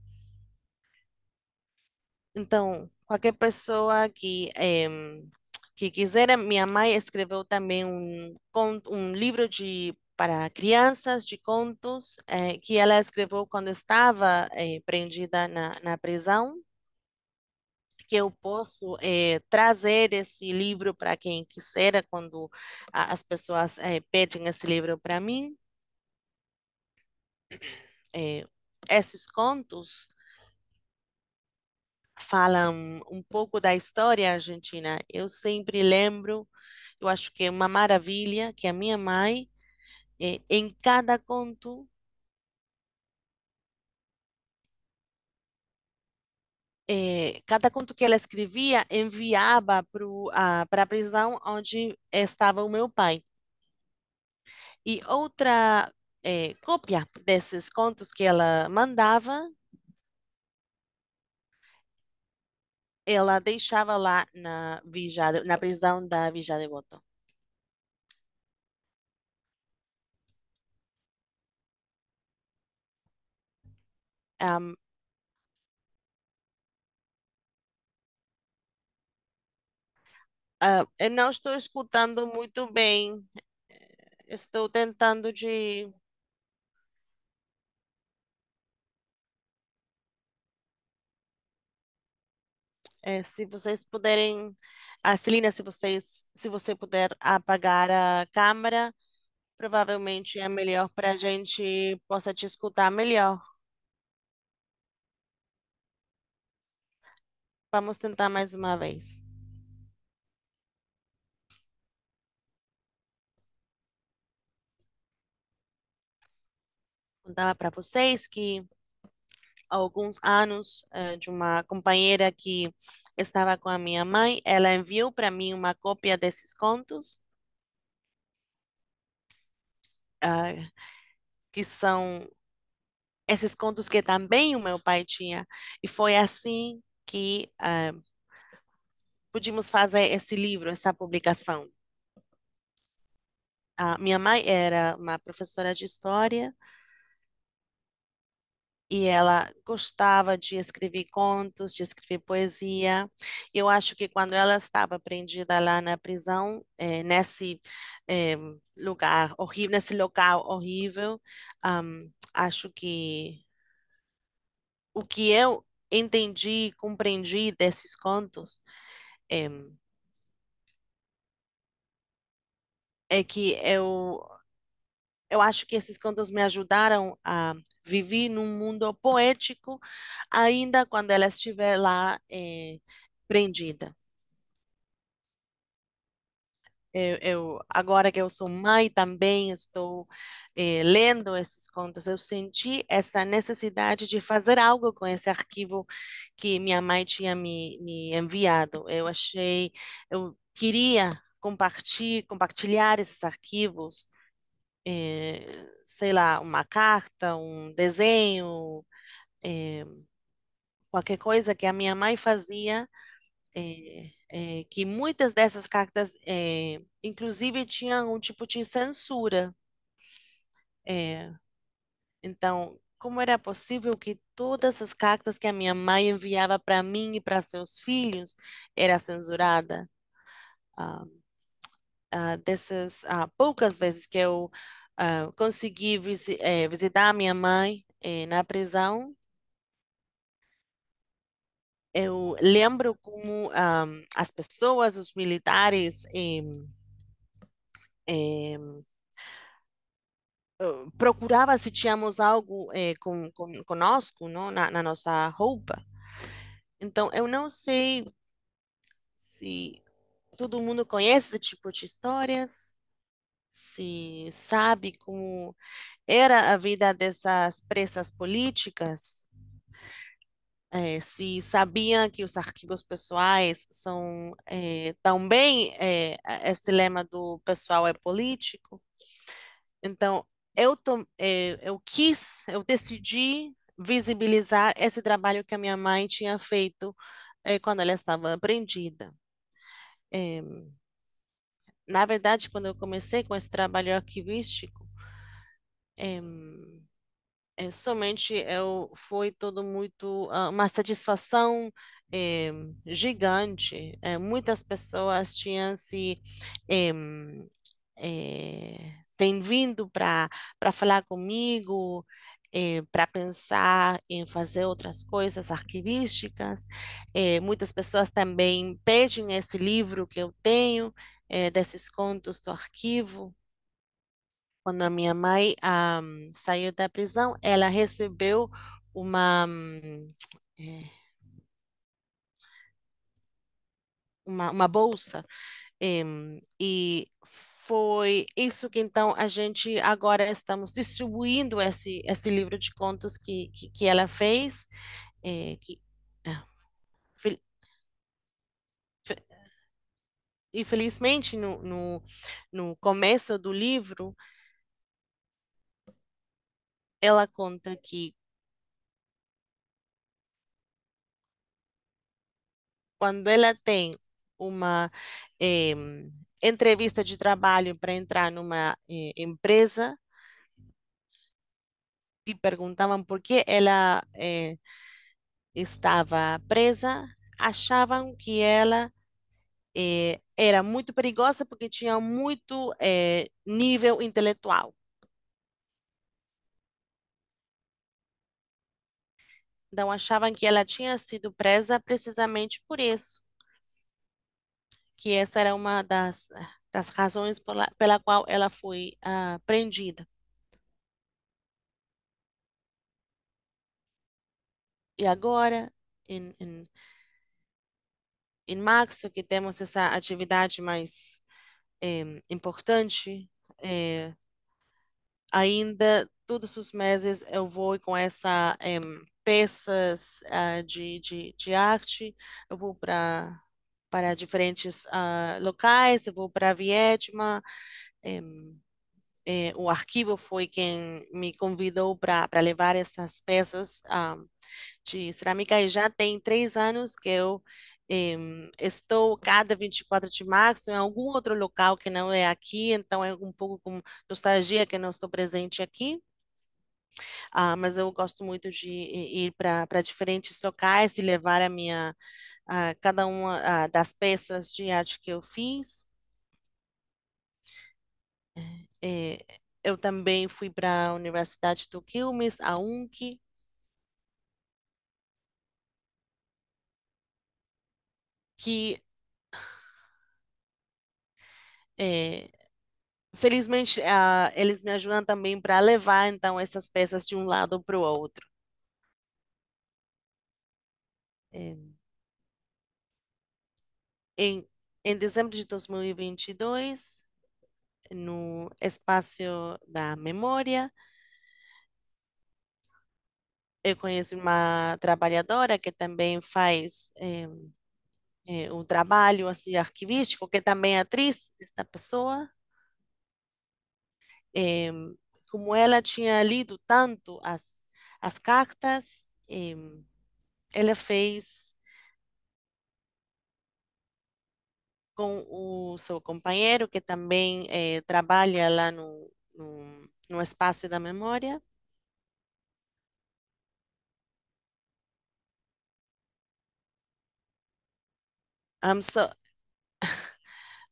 Então, qualquer pessoa que que quiser, minha mãe escreveu também um, um livro de para crianças de contos eh, que ela escreveu quando estava eh, prendida na, na prisão, que eu posso eh, trazer esse livro para quem quiser quando as pessoas pedem esse livro para mim. esses contos falam um pouco da história argentina, eu sempre lembro, eu acho que é uma maravilha que a minha mãe, eh, em cada conto, eh, cada conto que ela escrevia, enviava para a prisão onde estava o meu pai. E outra eh, cópia desses contos que ela mandava ela deixava lá na Vijada, na prisão da Vijaya Devoto. Um, uh, eu não estou escutando muito bem. Estou tentando de É, se vocês puderem, a Celina, se vocês, se você puder apagar a câmera, provavelmente é melhor para a gente possa te escutar melhor. Vamos tentar mais uma vez. Contava para vocês que alguns anos eh, de uma companheira que estava com a minha mãe. Ela enviou para mim uma cópia desses contos, uh, que são esses contos que também o meu pai tinha. E foi assim que uh, pudimos fazer esse livro, essa publicação. A minha mãe era uma professora de história e ela gostava de escrever contos, de escrever poesia. Eu acho que quando ela estava prendida lá na prisão, eh, nesse eh, lugar horrível, nesse local horrível, um, acho que o que eu entendi, compreendi desses contos eh, é que eu eu acho que esses contos me ajudaram a viver num mundo poético, ainda quando ela estiver lá eh, prendida. Eu, eu, agora que eu sou mãe também estou eh, lendo esses contos eu senti essa necessidade de fazer algo com esse arquivo que minha mãe tinha me, me enviado eu achei eu queria compartilhar compartilhar esses arquivos é, sei lá, uma carta, um desenho, é, qualquer coisa que a minha mãe fazia, é, que muitas dessas cartas, inclusive, tinham um tipo de censura. então, como era possível que todas as cartas que a minha mãe enviava para mim e para seus filhos era censurada? Ah, ah, dessas ah, poucas vezes que eu ah, consegui visi é, visitar minha mãe é, na prisão. Eu lembro como um, ah, as pessoas, os militares, é, procurava se tínhamos algo com, com, conosco, não? Na, na nossa roupa. Então, eu não sei se todo mundo conhece esse tipo de histórias se sabe como era a vida dessas presas políticas, é, se sabiam que os arquivos pessoais são é, também é, esse lema do pessoal é político. Então, eu, eh, eu quis, eu decidi visibilizar esse trabalho que a minha mãe tinha feito eh, quando ela estava prendida na verdade, quando eu comecei com esse trabalho arquivístico, é, é, somente eu, foi todo muito ah, uma satisfação é, gigante. muitas pessoas tinham se têm vindo para para falar comigo. É, para pensar em fazer outras coisas arquivísticas. É, muitas pessoas também pedem esse livro que eu tenho, é, desses contos do arquivo. Quando a minha mãe ah, saiu da prisão, ela recebeu uma, é, uma, uma, bolsa eh, e foi isso que então a gente agora estamos distribuindo esse, esse livro de contos que, que, que ela fez, é, que, infelizmente, no, no, no começo do livro, ela conta que quando ela tem uma eh, entrevista de trabalho para entrar numa eh, empresa, e perguntavam por que ela eh, estava presa, achavam que ela é, era muito perigosa porque tinha muito é, nível intelectual. Então, achavam que ela tinha sido presa precisamente por isso. Que essa era uma das, das razões pela, pela qual ela foi ah, prendida. E agora, em, em em março, que temos essa atividade mais é, importante. É, ainda todos os meses eu vou com essa é, peças ah, de, de, de, arte, eu vou para para diferentes uh, locais, eu vou para Viedma, o arquivo foi quem me convidou para levar essas peças uh, de cerâmica e já tem três anos que eu estou cada 24 de março em algum outro local que não é aqui, então é um pouco com nostalgia que não estou presente aqui. Ah, mas eu gosto muito de ir para diferentes locais e levar a minha a cada uma das peças de arte que eu fiz. É, é eu também fui para a Universidade do Quilmes, a UNC, que é, felizmente a, ah, eles me ajudam também para levar então essas peças de um lado para o outro. É, em, em dezembro de 2022, no espaço da memória, eu conheci uma trabalhadora que também faz eh, é, eh, trabalho assim arquivístico, que também é atriz, esta pessoa, é, como ela tinha lido tanto as, as cartas, é, ela fez com o seu companheiro, que também eh, trabalha lá no, no, no espaço da memória, Um, so,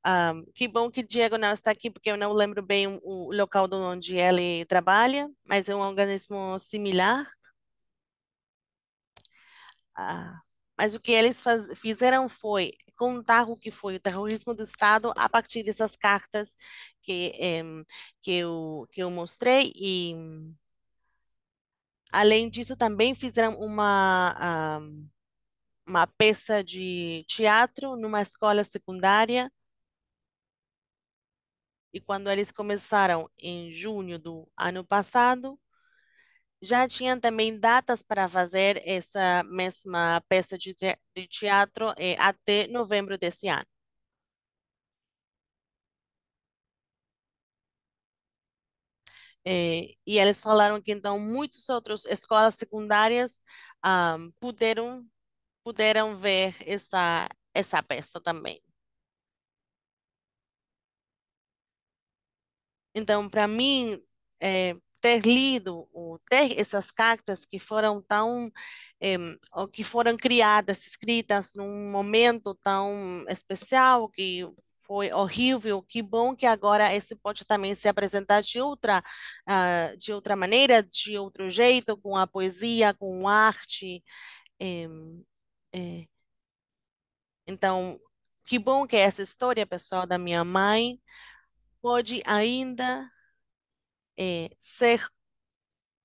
um, que bom que Diego não está aqui, porque eu não lembro bem o, local de onde ele trabalha, mas é um organismo similar. Ah, mas o que eles faz, fizeram foi contar o que foi o terrorismo do Estado a partir dessas cartas que, que, eu, que eu mostrei e além disso também fizeram uma ah, uma peça de teatro numa escola secundária. E quando eles começaram em junho do ano passado, já tinham também datas para fazer essa mesma peça de teatro eh, até novembro desse ano. Eh, e eles falaram que então muitas outras escolas secundárias um, ah, puderam puderam ver essa, essa peça também. Então, para mim, é, ter lido, ter essas cartas que foram tão, é, que foram criadas, escritas num momento tão especial, que foi horrível, que bom que agora esse pode também se apresentar de outra, uh, de outra maneira, de outro jeito, com a poesia, com a arte. É, é. Então, que bom que essa história pessoal da minha mãe pode ainda é, ser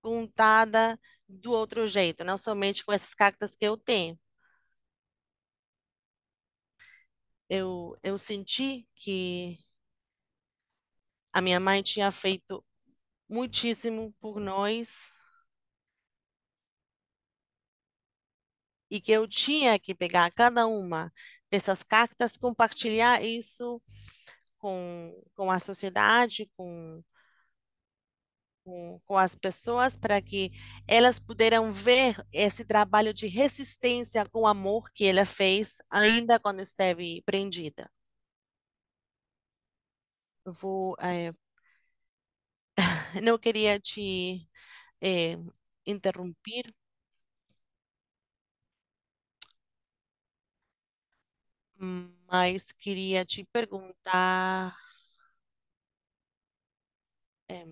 contada do outro jeito, não somente com essas cartas que eu tenho. Eu, eu senti que a minha mãe tinha feito muitíssimo por nós e que eu tinha que pegar cada uma dessas cartas, compartilhar isso com, com a sociedade, com, com, com as pessoas, para que elas puderam ver esse trabalho de resistência com amor que ela fez, ainda quando esteve prendida. Vou, é... não queria te é, interromper, mas queria te perguntar. É,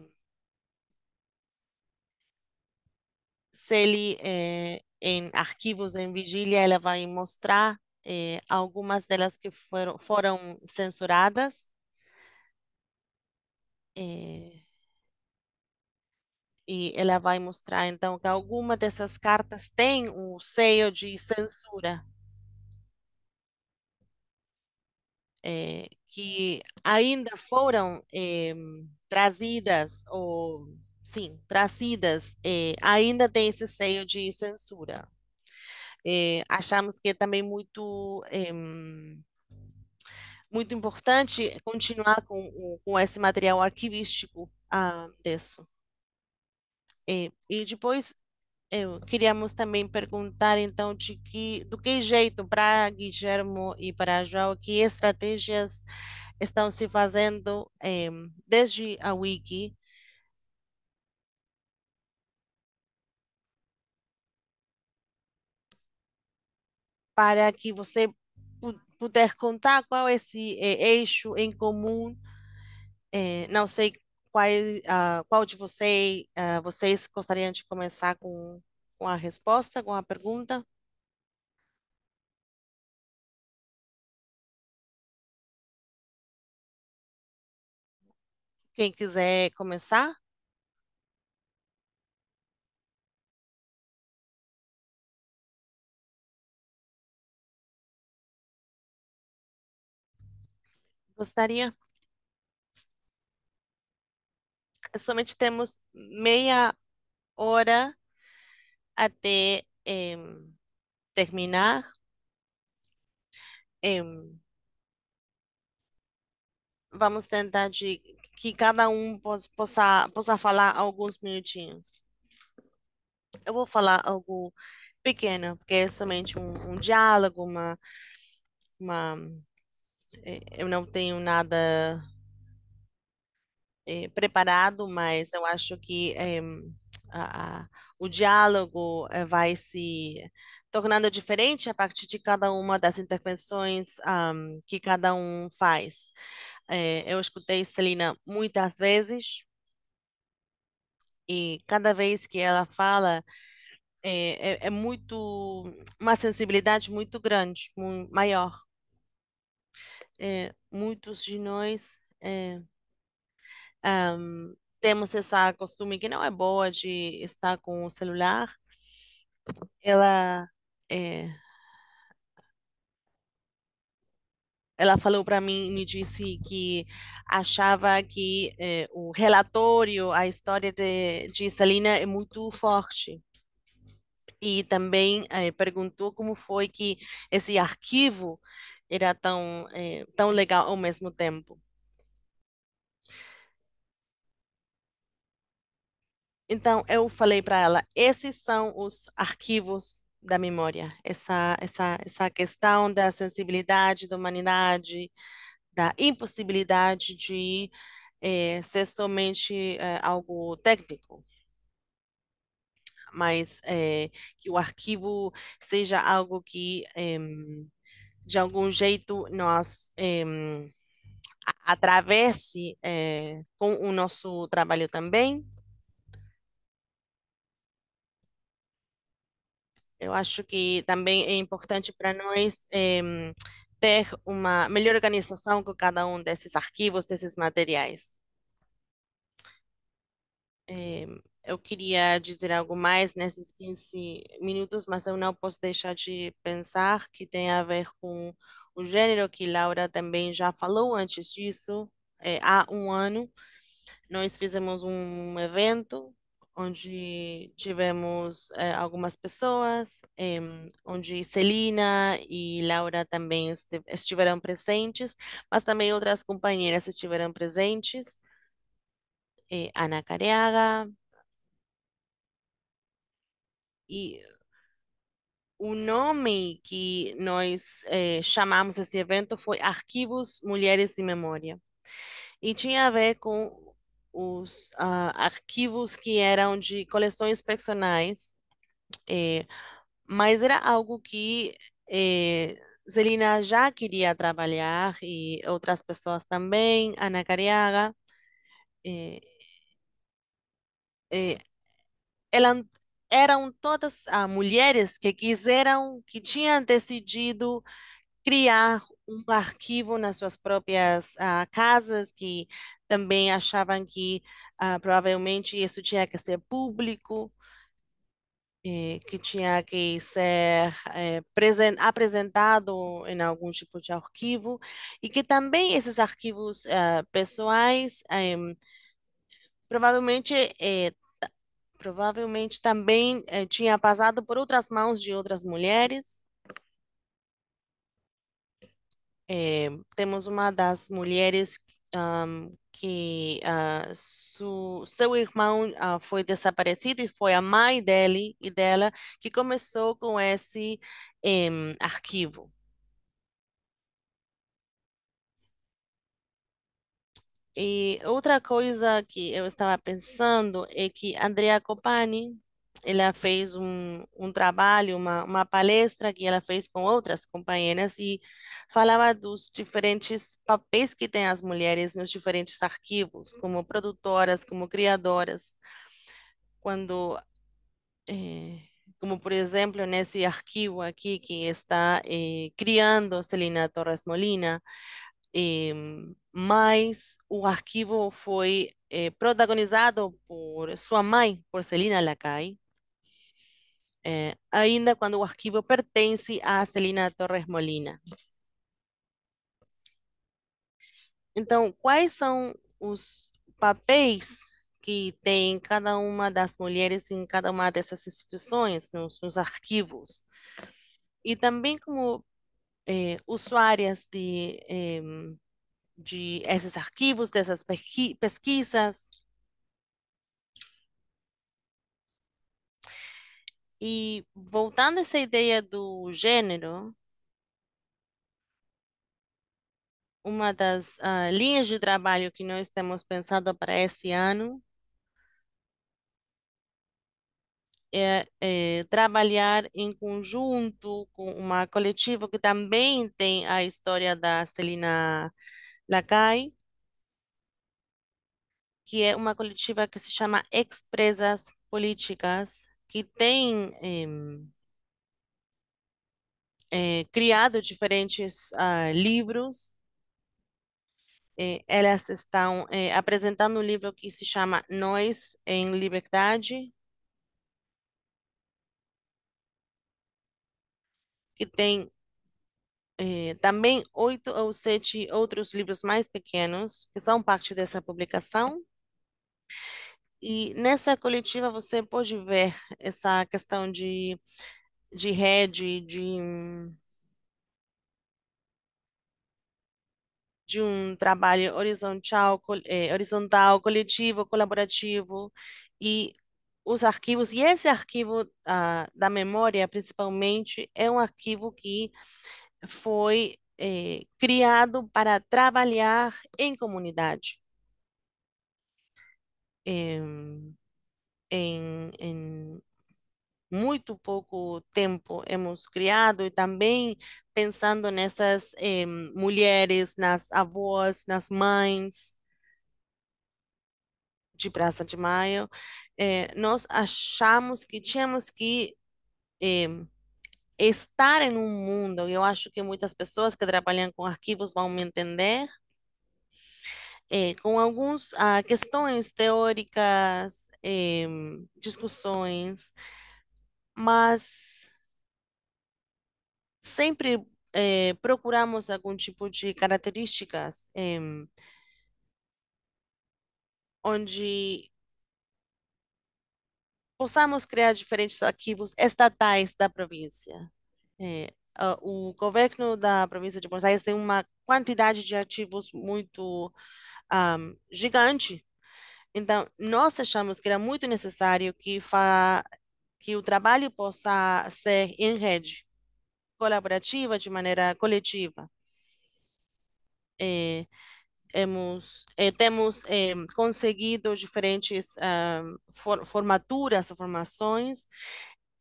se ele é, em arquivos em vigília ela vai mostrar é, algumas delas que foram, foram censuradas é, e ela vai mostrar então que alguma dessas cartas tem o um seio de censura é, que ainda foram é, trazidas, ou sim, trazidas, é, ainda tem esse seio de censura. É, achamos que é também muito é, muito importante continuar com, com esse material arquivístico ah, disso. E, é, e depois eu queríamos também perguntar, então, de que, do que jeito para Guilhermo e para João, que estratégias estão se fazendo eh, desde a Wiki para que você puder contar qual é esse eh, eixo em comum, eh, não sei quais, uh, qual de vocês, uh, ah, vocês gostariam de começar com, com a resposta, com a pergunta? Quem quiser começar? Gostaria? somente temos meia hora até terminar. vamos tentar de, que cada um possa, possa, possa falar alguns minutinhos. Eu vou falar algo pequeno, porque é somente um, um diálogo, uma, uma... Eh, eu não tenho nada é, preparado, mas eu acho que é, a, a, o diálogo eh, vai se tornando diferente a partir de cada uma das intervenções um, ah, que cada um faz. É, eu escutei Celina muitas vezes e cada vez que ela fala é, é, muito uma sensibilidade muito grande, muito maior. muitos de nós um, temos essa costume que não é boa de estar com o celular. Ela é, ela falou para mim, me disse que achava que é, o relatório, a história de, de Salina é muito forte. E também é, perguntou como foi que esse arquivo era tão, é, tão legal ao mesmo tempo. Então, eu falei para ela: esses são os arquivos da memória, essa, essa, essa questão da sensibilidade da humanidade, da impossibilidade de é, ser somente é, algo técnico, mas é, que o arquivo seja algo que, de algum jeito, nós atravesse com o nosso trabalho também Eu acho que também é importante para nós é, ter uma melhor organização com cada um desses arquivos, desses materiais. É, eu queria dizer algo mais nesses 15 minutos, mas eu não posso deixar de pensar que tem a ver com o gênero que Laura também já falou antes disso, é, há um ano. Nós fizemos um evento onde tivemos é, algumas pessoas, onde Celina e Laura também estiveram presentes, mas também outras companheiras estiveram presentes, Ana Careaga, e o nome que nós é, chamamos esse evento foi Arquivos Mulheres e Memória, e tinha a ver com os uh, arquivos que eram de coleções personais, eh, mas era algo que é, eh, Celina já queria trabalhar e outras pessoas também, Ana Cariaga. Eh, elas eram todas ah, mulheres que quiseram, que tinham decidido criar um arquivo nas suas próprias ah, casas, que também achavam que ah, provavelmente isso tinha que ser público, eh, que tinha que ser eh, apresentado em algum tipo de arquivo, e que também esses arquivos ah, pessoais provavelmente eh, provavelmente também tinha passado por outras mãos de outras mulheres. temos uma das mulheres um, que uh, su, seu irmão uh, foi desaparecido e foi a mãe dele e dela que começou com esse um, arquivo. E outra coisa que eu estava pensando é que Andrea Copani ela fez um, um trabalho, uma, uma palestra que ela fez com outras companheiras e falava dos diferentes papéis que têm as mulheres nos diferentes arquivos, como produtoras, como criadoras. Quando, é, como por exemplo, nesse arquivo aqui que está é, criando Celina Torres Molina, é, eh, mas o arquivo foi protagonizado por sua mãe, por Celina Lacay, eh, ainda quando o arquivo pertence a Celina Torres Molina. Então, quais são os papéis que tem cada uma das mulheres em cada uma dessas instituições, nos, nos arquivos? E também como eh, usuárias de, eh, de esses arquivos, dessas pesquisas, E voltando a essa ideia do gênero, uma das uh, linhas de trabalho que nós temos pensado para esse ano É, é, trabalhar em conjunto com uma coletiva que também tem a história da Celina Lacai que é uma coletiva que se chama Expresas Políticas, que tem é, é, criado diferentes uh, livros. É, elas estão apresentando um livro que se chama Nós em Liberdade, que tem eh, também oito ou sete outros livros mais pequenos que são parte dessa publicação. E nessa coletiva você pode ver essa questão de, de rede, de, de um trabalho horizontal, eh, horizontal, coletivo, colaborativo, e os arquivos, e esse arquivo ah, da memória, principalmente, é um arquivo que foi eh, criado para trabalhar em comunidade em, em, em muito pouco tempo hemos criado e também pensando nessas eh, mulheres, nas avós, nas mães de Praça de Maio, eh, nós achamos que tínhamos que eh, estar em um mundo, eu acho que muitas pessoas que trabalham com arquivos vão me entender, é, eh, com algumas ah, questões teóricas, é, discussões, mas sempre é, eh, procuramos algum tipo de características onde possamos criar diferentes arquivos estatais da província. Eh, o governo da província de Buenos Aires tem uma quantidade de arquivos muito um, gigante. Então, nós achamos que era muito necessário que, fa que o trabalho possa ser em rede, colaborativa, de maneira coletiva. É, temos, é, temos é, conseguido diferentes for, formaturas, formações,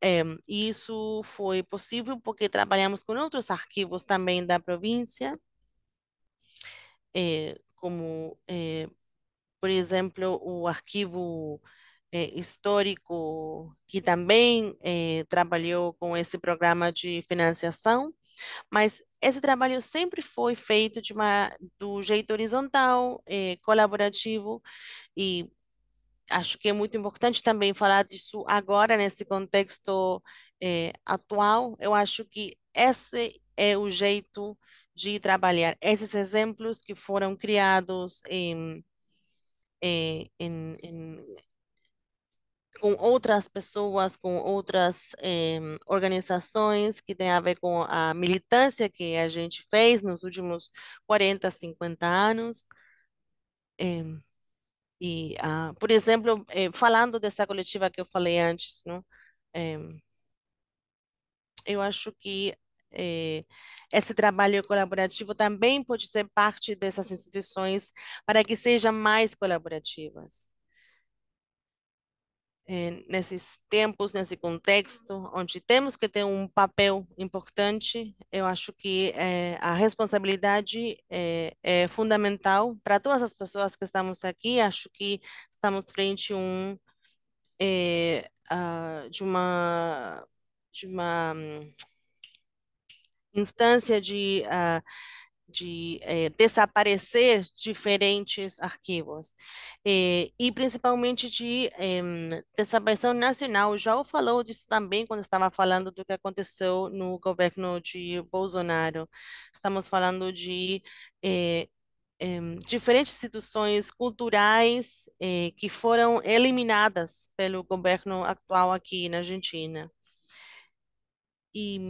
é, e isso foi possível porque trabalhamos com outros arquivos também da província, é, como, eh, por exemplo, o arquivo eh, histórico, que também eh, trabalhou com esse programa de financiação, mas esse trabalho sempre foi feito de uma, do jeito horizontal, eh, colaborativo, e acho que é muito importante também falar disso agora, nesse contexto eh, atual. Eu acho que esse é o jeito de trabalhar esses exemplos que foram criados em, eh, em, em, com outras pessoas, com outras eh, organizações que tem a ver com a militância que a gente fez nos últimos 40, 50 anos. Eh, e, por exemplo, falando dessa coletiva que eu falei antes, não? eu acho que eh, esse trabalho colaborativo também pode ser parte dessas instituições para que sejam mais colaborativas. Eh, nesses tempos, nesse contexto, onde temos que ter um papel importante, eu acho que eh, a responsabilidade é, fundamental para todas as pessoas que estamos aqui. Acho que estamos frente um, de uma de uma instância de, uh, de eh, desaparecer diferentes arquivos eh, e principalmente de eh, desaparição nacional. Já falou disso também quando estava falando do que aconteceu no governo de Bolsonaro. Estamos falando de eh, diferentes instituições culturais eh, que foram eliminadas pelo governo atual aqui na Argentina. E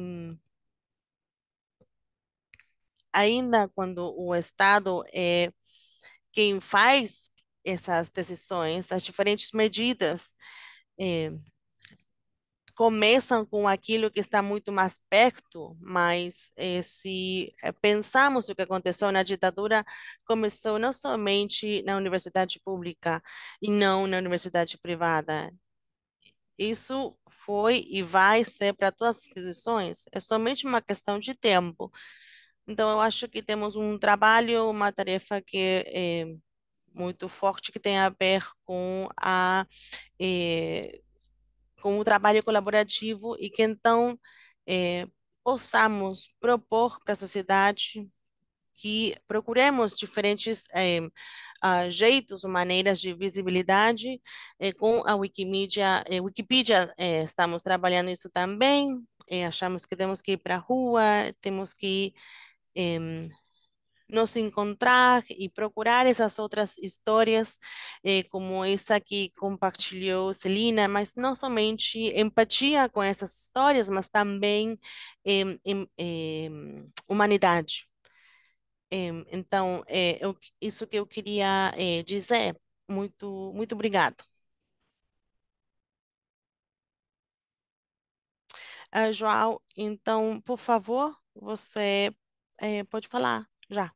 ainda quando o Estado é quem faz essas decisões, as diferentes medidas é, começam com aquilo que está muito mais perto, mas é, se eh, pensamos o que aconteceu na ditadura, começou não somente na universidade pública e não na universidade privada. Isso foi e vai ser para todas as instituições, é somente uma questão de tempo então, eu acho que temos um trabalho, uma tarefa que é, é muito forte, que tem a ver com, a, é, com o trabalho colaborativo e que então é, possamos propor para a sociedade que procuremos diferentes é, jeitos ou maneiras de visibilidade é, com a Wikimedia. É, Wikipedia, estamos trabalhando isso também, achamos que temos que ir para a rua, temos que ir eh, nos encontrar e procurar essas outras histórias, eh, como essa que compartilhou Celina, mas não somente empatia com essas histórias, mas também então, eh, eh, humanidade. então, eu, isso que eu queria eh, dizer. Muito, muito obrigado. Uh, João, então, por favor, você é, pode falar já.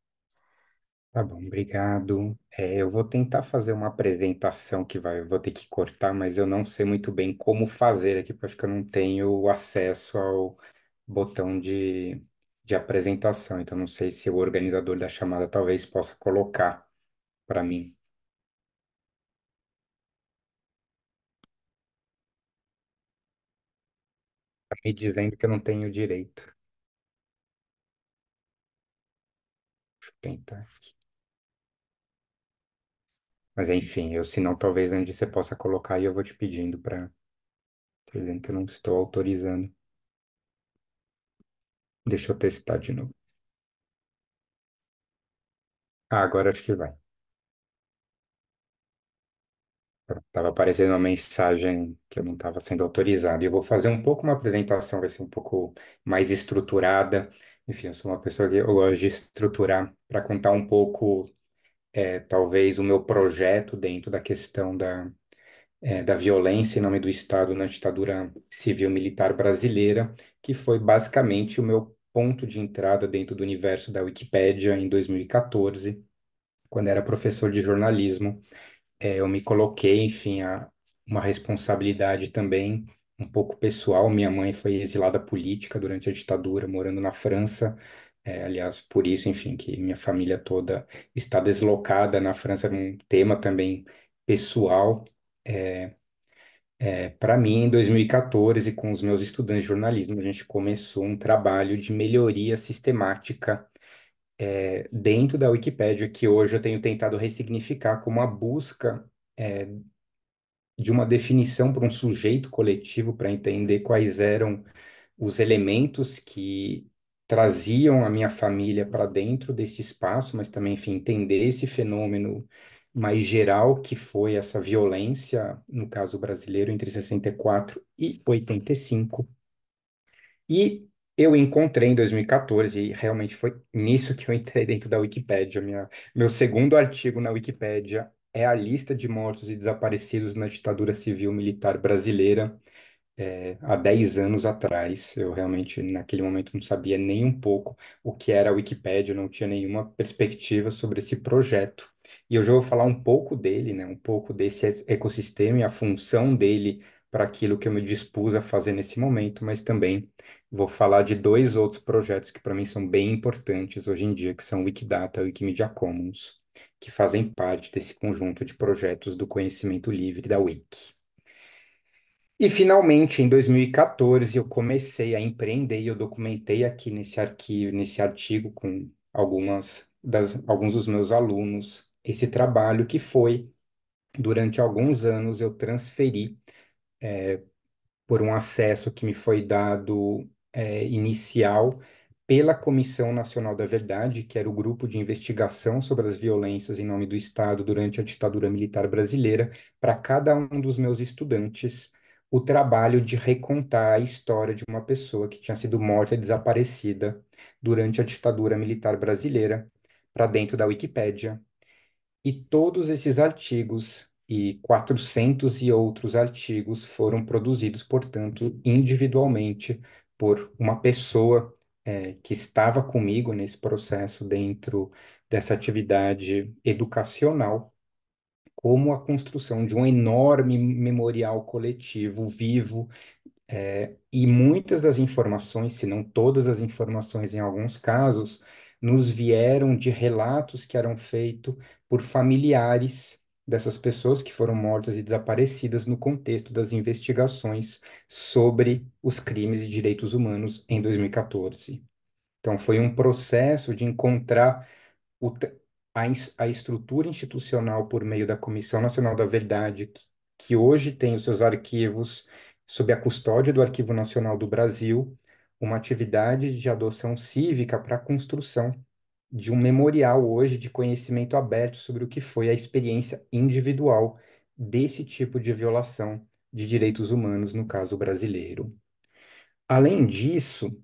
Tá bom, obrigado. É, eu vou tentar fazer uma apresentação que vai, eu vou ter que cortar, mas eu não sei muito bem como fazer aqui, porque eu acho que eu não tenho acesso ao botão de, de apresentação. Então, não sei se o organizador da chamada talvez possa colocar para mim. Tá me dizendo que eu não tenho direito. Deixa eu tentar aqui. Mas enfim, eu se não, talvez antes você possa colocar e eu vou te pedindo para. Tô dizendo que eu não estou autorizando. Deixa eu testar de novo. Ah, agora acho que vai. Estava aparecendo uma mensagem que eu não estava sendo autorizado. Eu vou fazer um pouco uma apresentação, vai ser um pouco mais estruturada enfim, eu sou uma pessoa que eu gosto de estruturar para contar um pouco, é, talvez, o meu projeto dentro da questão da, é, da violência em nome do Estado na ditadura civil-militar brasileira, que foi basicamente o meu ponto de entrada dentro do universo da Wikipédia em 2014, quando era professor de jornalismo. É, eu me coloquei, enfim, a uma responsabilidade também um pouco pessoal, minha mãe foi exilada política durante a ditadura, morando na França. É, aliás, por isso, enfim, que minha família toda está deslocada na França, era um tema também pessoal. É, é, para mim, em 2014, com os meus estudantes de jornalismo, a gente começou um trabalho de melhoria sistemática é, dentro da Wikipédia, que hoje eu tenho tentado ressignificar como a busca é, de uma definição para um sujeito coletivo para entender quais eram os elementos que traziam a minha família para dentro desse espaço, mas também, enfim, entender esse fenômeno mais geral que foi essa violência, no caso brasileiro, entre 64 e 85. E eu encontrei em 2014, e realmente foi nisso que eu entrei dentro da Wikipédia. Minha, meu segundo artigo na Wikipédia é a lista de mortos e desaparecidos na ditadura civil-militar brasileira é, há 10 anos atrás. Eu realmente, naquele momento, não sabia nem um pouco o que era a Wikipédia, não tinha nenhuma perspectiva sobre esse projeto. E hoje eu vou falar um pouco dele, né, um pouco desse ecossistema e a função dele para aquilo que eu me dispus a fazer nesse momento, mas também vou falar de dois outros projetos que para mim são bem importantes hoje em dia, que são Wikidata e Wikimedia Commons que fazem parte desse conjunto de projetos do conhecimento livre da Wiki. E finalmente, em 2014, eu comecei a empreender e eu documentei aqui nesse arquivo, nesse artigo com algumas das, alguns dos meus alunos esse trabalho que foi durante alguns anos eu transferi é, por um acesso que me foi dado é, inicial pela Comissão Nacional da Verdade, que era o grupo de investigação sobre as violências em nome do Estado durante a ditadura militar brasileira, para cada um dos meus estudantes o trabalho de recontar a história de uma pessoa que tinha sido morta e desaparecida durante a ditadura militar brasileira, para dentro da Wikipédia. E todos esses artigos e 400 e outros artigos foram produzidos, portanto, individualmente por uma pessoa é, que estava comigo nesse processo dentro dessa atividade educacional, como a construção de um enorme memorial coletivo vivo. É, e muitas das informações, se não todas as informações em alguns casos, nos vieram de relatos que eram feitos por familiares dessas pessoas que foram mortas e desaparecidas no contexto das investigações sobre os crimes de direitos humanos em 2014. Então, foi um processo de encontrar o, a, a estrutura institucional por meio da Comissão Nacional da Verdade, que, que hoje tem os seus arquivos sob a custódia do Arquivo Nacional do Brasil, uma atividade de adoção cívica para a construção de um memorial hoje de conhecimento aberto sobre o que foi a experiência individual desse tipo de violação de direitos humanos, no caso brasileiro. Além disso,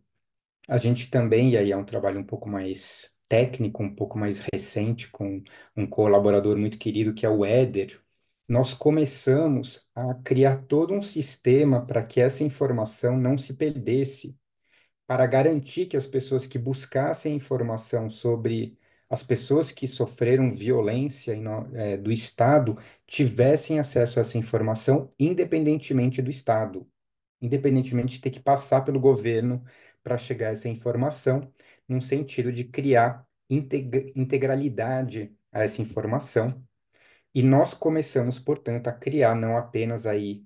a gente também, e aí é um trabalho um pouco mais técnico, um pouco mais recente, com um colaborador muito querido que é o Éder, nós começamos a criar todo um sistema para que essa informação não se perdesse para garantir que as pessoas que buscassem informação sobre as pessoas que sofreram violência é, do Estado tivessem acesso a essa informação independentemente do Estado, independentemente de ter que passar pelo governo para chegar a essa informação, num sentido de criar integralidade a essa informação. E nós começamos, portanto, a criar não apenas aí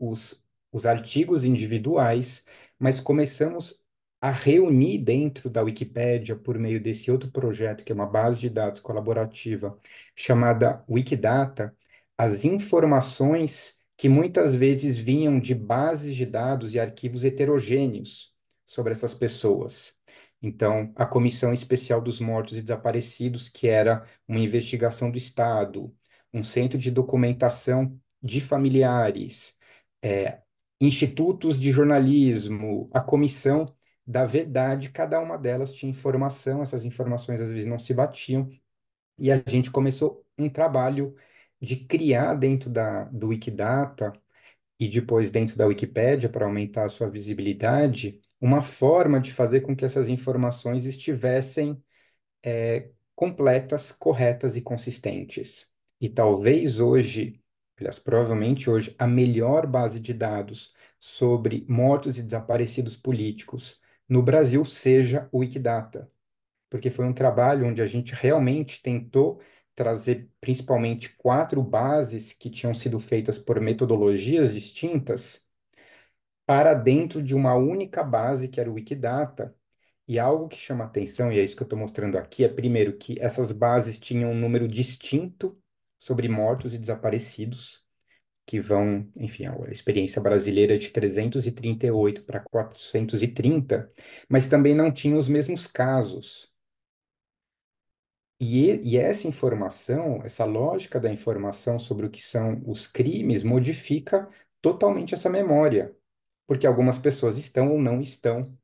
os, os artigos individuais, mas começamos a reunir dentro da Wikipédia, por meio desse outro projeto, que é uma base de dados colaborativa chamada Wikidata, as informações que muitas vezes vinham de bases de dados e arquivos heterogêneos sobre essas pessoas. Então, a Comissão Especial dos Mortos e Desaparecidos, que era uma investigação do Estado, um centro de documentação de familiares, é, institutos de jornalismo, a comissão da verdade, cada uma delas tinha informação, essas informações às vezes não se batiam, e a gente começou um trabalho de criar dentro da, do Wikidata e depois dentro da Wikipédia, para aumentar a sua visibilidade, uma forma de fazer com que essas informações estivessem é, completas, corretas e consistentes. E talvez hoje, aliás, provavelmente hoje, a melhor base de dados sobre mortos e desaparecidos políticos no Brasil seja o Wikidata, porque foi um trabalho onde a gente realmente tentou trazer principalmente quatro bases que tinham sido feitas por metodologias distintas para dentro de uma única base que era o Wikidata. E algo que chama atenção, e é isso que eu estou mostrando aqui, é primeiro que essas bases tinham um número distinto sobre mortos e desaparecidos que vão, enfim, a experiência brasileira é de 338 para 430, mas também não tinham os mesmos casos. E, e, essa informação, essa lógica da informação sobre o que são os crimes, modifica totalmente essa memória, porque algumas pessoas estão ou não estão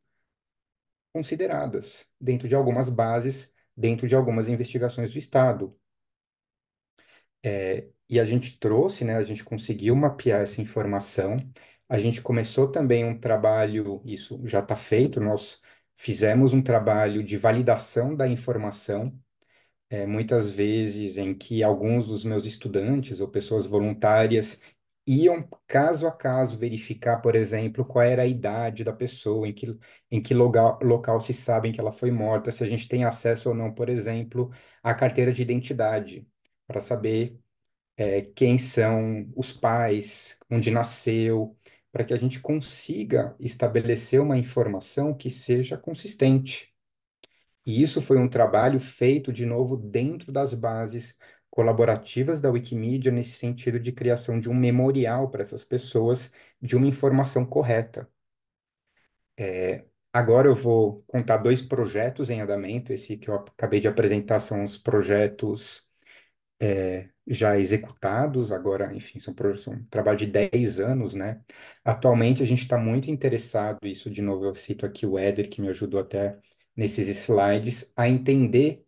consideradas dentro de algumas bases, dentro de algumas investigações do Estado. É, e a gente trouxe, né, a gente conseguiu mapear essa informação. A gente começou também um trabalho, isso já está feito, nós fizemos um trabalho de validação da informação, é, muitas vezes em que alguns dos meus estudantes ou pessoas voluntárias iam caso a caso verificar, por exemplo, qual era a idade da pessoa, em que, em que local, local se sabem que ela foi morta, se a gente tem acesso ou não, por exemplo, à carteira de identidade, para saber é, quem são os pais, onde nasceu, para que a gente consiga estabelecer uma informação que seja consistente. E isso foi um trabalho feito, de novo, dentro das bases colaborativas da Wikimedia, nesse sentido de criação de um memorial para essas pessoas de uma informação correta. É, agora eu vou contar dois projetos em andamento. Esse que eu acabei de apresentar são os projetos é, já executados, agora, enfim, são, são, um trabalho de 10 anos, né? Atualmente a gente está muito interessado, isso de novo eu cito aqui o Éder, que me ajudou até nesses slides, a entender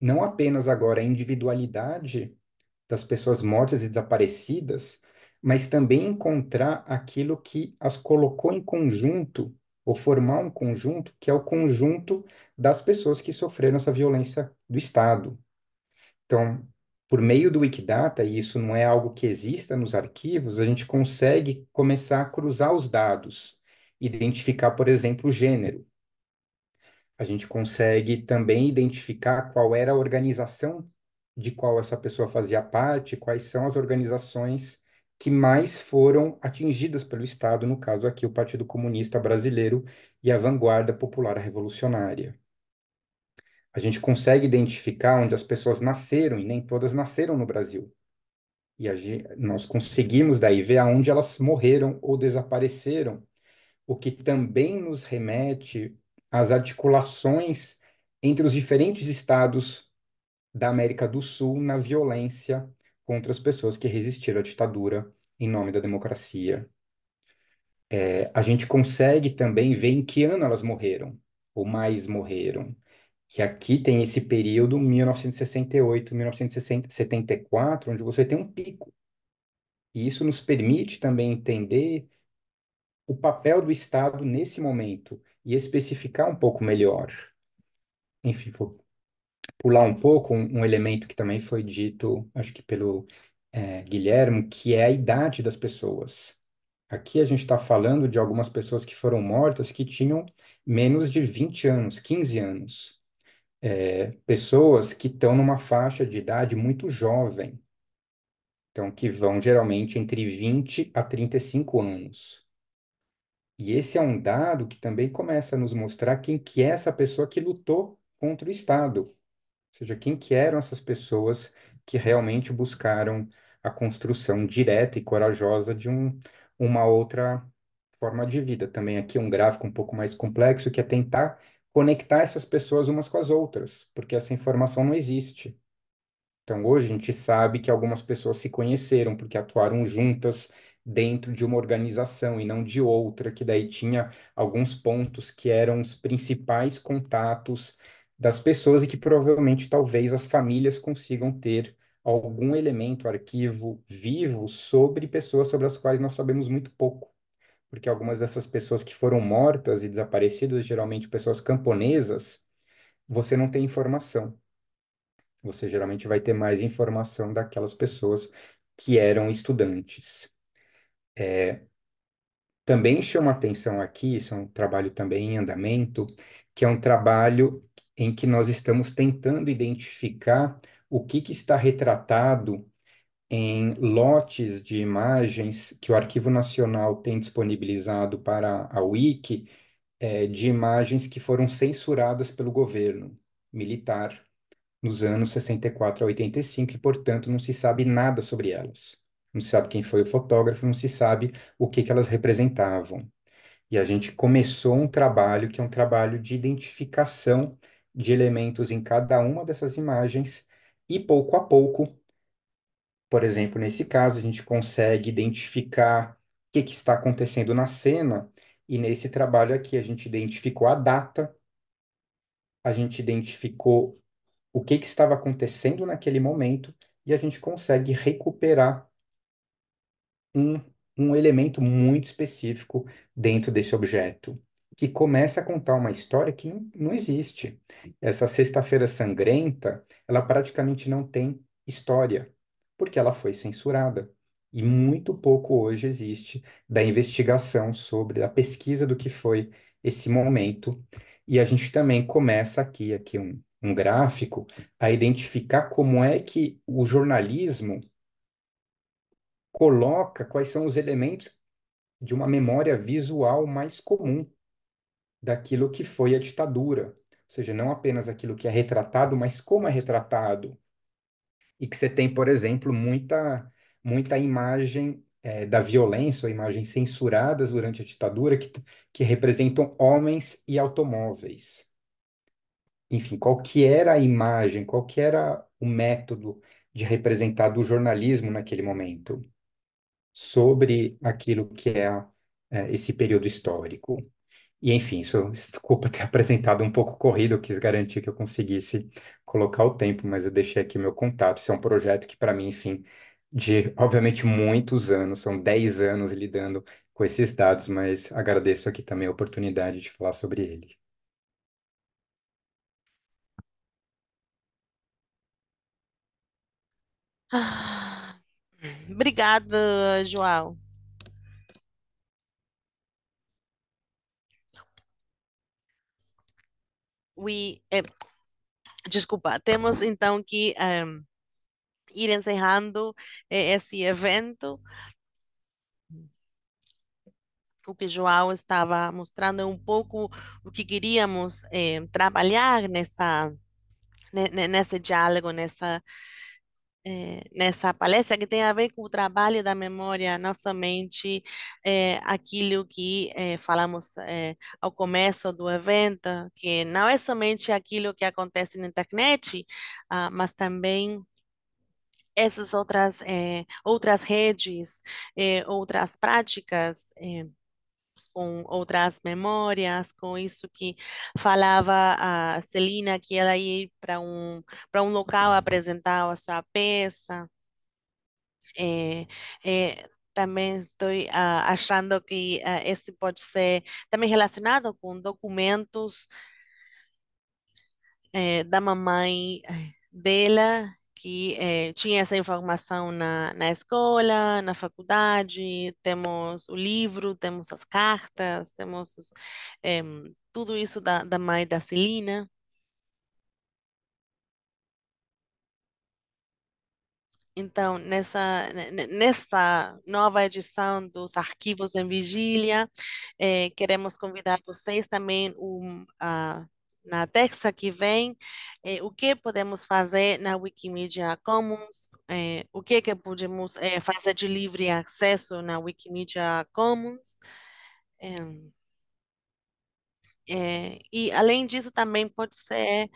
não apenas agora a individualidade das pessoas mortas e desaparecidas, mas também encontrar aquilo que as colocou em conjunto, ou formar um conjunto, que é o conjunto das pessoas que sofreram essa violência do Estado. Então, por meio do Wikidata, e isso não é algo que exista nos arquivos, a gente consegue começar a cruzar os dados, identificar, por exemplo, o gênero. A gente consegue também identificar qual era a organização de qual essa pessoa fazia parte, quais são as organizações que mais foram atingidas pelo Estado, no caso aqui o Partido Comunista Brasileiro e a Vanguarda Popular Revolucionária. A gente consegue identificar onde as pessoas nasceram e nem todas nasceram no Brasil. E a, nós conseguimos daí ver aonde elas morreram ou desapareceram, o que também nos remete às articulações entre os diferentes estados da América do Sul na violência contra as pessoas que resistiram à ditadura em nome da democracia. É, a gente consegue também ver em que ano elas morreram, ou mais morreram que aqui tem esse período 1968, 1974, onde você tem um pico. E isso nos permite também entender o papel do Estado nesse momento e especificar um pouco melhor. Enfim, vou pular um pouco um, um elemento que também foi dito, acho que pelo é, Guilherme, que é a idade das pessoas. Aqui a gente está falando de algumas pessoas que foram mortas que tinham menos de 20 anos, 15 anos é, pessoas que estão numa faixa de idade muito jovem, então que vão geralmente entre 20 a 35 anos. E esse é um dado que também começa a nos mostrar quem que é essa pessoa que lutou contra o Estado, ou seja, quem que eram essas pessoas que realmente buscaram a construção direta e corajosa de um, uma outra forma de vida. Também aqui um gráfico um pouco mais complexo que é tentar conectar essas pessoas umas com as outras, porque essa informação não existe. Então, hoje a gente sabe que algumas pessoas se conheceram porque atuaram juntas dentro de uma organização e não de outra, que daí tinha alguns pontos que eram os principais contatos das pessoas e que provavelmente talvez as famílias consigam ter algum elemento, arquivo vivo sobre pessoas sobre as quais nós sabemos muito pouco porque algumas dessas pessoas que foram mortas e desaparecidas, geralmente pessoas camponesas, você não tem informação. Você geralmente vai ter mais informação daquelas pessoas que eram estudantes. É, também chama atenção aqui, isso é um trabalho também em andamento, que é um trabalho em que nós estamos tentando identificar o que, que está retratado em lotes de imagens que o Arquivo Nacional tem disponibilizado para a Wiki, é, de imagens que foram censuradas pelo governo militar nos anos 64 a 85 e, portanto, não se sabe nada sobre elas. Não se sabe quem foi o fotógrafo, não se sabe o que, que elas representavam. E a gente começou um trabalho que é um trabalho de identificação de elementos em cada uma dessas imagens e, pouco a pouco, por exemplo, nesse caso, a gente consegue identificar o que, que está acontecendo na cena, e nesse trabalho aqui a gente identificou a data, a gente identificou o que, que estava acontecendo naquele momento, e a gente consegue recuperar um, um elemento muito específico dentro desse objeto, que começa a contar uma história que não, não existe. Essa Sexta-feira Sangrenta, ela praticamente não tem história porque ela foi censurada. E muito pouco hoje existe da investigação sobre a pesquisa do que foi esse momento. E a gente também começa aqui, aqui um, um gráfico, a identificar como é que o jornalismo coloca quais são os elementos de uma memória visual mais comum daquilo que foi a ditadura. Ou seja, não apenas aquilo que é retratado, mas como é retratado, e que você tem, por exemplo, muita, muita imagem é, da violência ou imagens censuradas durante a ditadura que, que representam homens e automóveis. Enfim, qual que era a imagem, qual que era o método de representar do jornalismo naquele momento sobre aquilo que é, é esse período histórico. E enfim, isso, desculpa ter apresentado um pouco corrido, eu quis garantir que eu conseguisse colocar o tempo, mas eu deixei aqui meu contato. Isso é um projeto que, para mim, enfim, de obviamente muitos anos, são 10 anos lidando com esses dados, mas agradeço aqui também a oportunidade de falar sobre ele. Ah, obrigada, João. we, eh, desculpa, temos então que um, ehm, ir encerrando eh, esse evento. O que João estava mostrando um pouco o que queríamos eh, trabalhar nessa, nesse diálogo, nessa é, nessa palestra que tem a ver com o trabalho da memória, não somente é, eh, aquilo que é, falamos ao começo do evento, que não é somente aquilo que acontece na internet, ah, mas também essas outras, outras redes, outras práticas com outras memórias, com isso que falava a Celina, que ela ia para um, para um local apresentar a sua peça. É, é, também estou ah, achando que ah, esse pode ser também relacionado com documentos é, da mamãe eh, dela que é, tinha essa informação na, na escola, na faculdade, temos o livro, temos as cartas, temos os, é, tudo isso da, da mãe da Celina. Então, nessa, nessa nova edição dos Arquivos em Vigília, eh, queremos convidar vocês também um, a na terça que vem, é, o que podemos fazer na Wikimedia Commons, é, o que que podemos é, fazer de livre acesso na Wikimedia Commons. e, além disso, também pode ser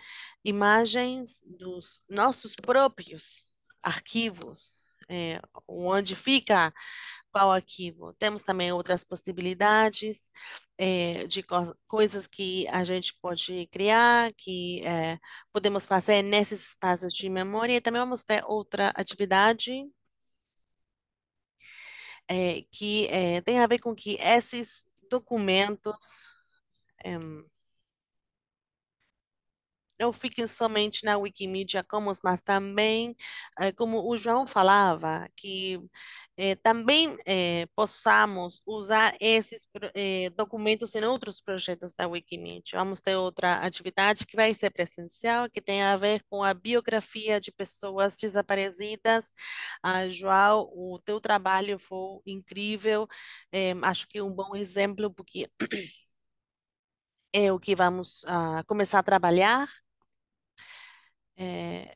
imagens dos nossos próprios arquivos, onde fica qual arquivo. Temos também outras possibilidades é, de co coisas que a gente pode criar, que é, podemos fazer nesses espaços de memória. E também vamos ter outra atividade é, que tem a ver com que esses documentos não fiquem somente na Wikimedia Commons, mas também, eh, como o João falava, que eh, também eh, possamos usar esses documentos em outros projetos da Wikimedia. Vamos ter outra atividade que vai ser presencial, que tem a ver com a biografia de pessoas desaparecidas. Ah, João, o teu trabalho foi incrível, acho que é um bom exemplo, porque é o que vamos ah, começar a trabalhar é,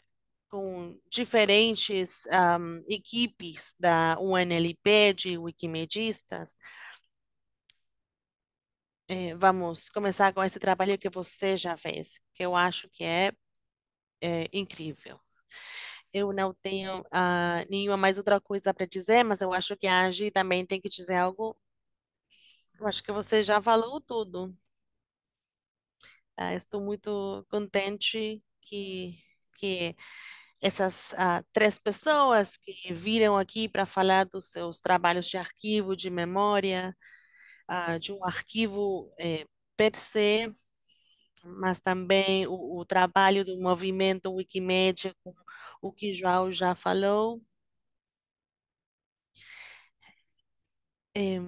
com diferentes um, equipes da UNLP de Wikimedistas. É, vamos começar com esse trabalho que você já fez, que eu acho que é, é incrível. Eu não tenho uh, nenhuma mais outra coisa para dizer, mas eu acho que a Angie também tem que dizer algo. Eu acho que você já falou tudo. Uh, estou muito contente que que essas ah, três pessoas que viram aqui para falar dos seus trabalhos de arquivo, de memória, ah, de um arquivo eh, per se, mas também o, o, trabalho do movimento Wikimedia, com o que João já falou. Eh,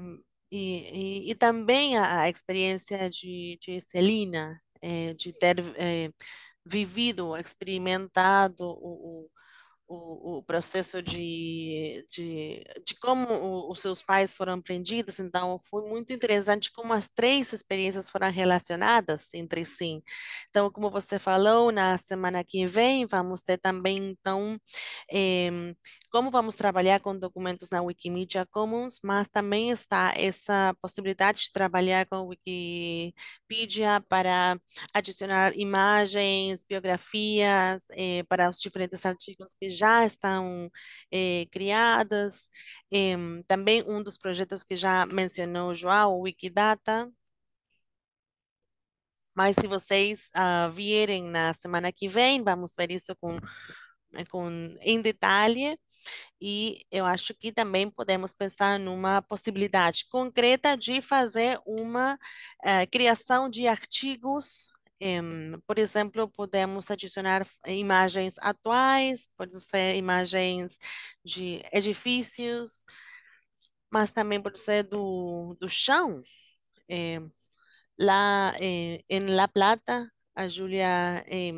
e, e, e também a, a, experiência de, de Celina, eh, de ter. Eh, vivido, experimentado o, o o, o processo de, de, de como os seus pais foram aprendidos, então foi muito interessante como as três experiências foram relacionadas entre si. Então, como você falou, na semana que vem vamos ter também, então, eh, como vamos trabalhar com documentos na Wikimedia Commons, mas também está essa possibilidade de trabalhar com Wikipedia para adicionar imagens, biografias eh, para os diferentes artigos que já já estão eh, criadas. também um dos projetos que já mencionou o João, o Wikidata. Mas se vocês uh, vierem na semana que vem, vamos ver isso com, eh, com, em detalhe. E eu acho que também podemos pensar numa possibilidade concreta de fazer uma uh, criação de artigos por exemplo, podemos adicionar imagens atuais, pode ser imagens de edifícios, mas também pode ser do, do chão. É, lá é, em La Plata, a Júlia é,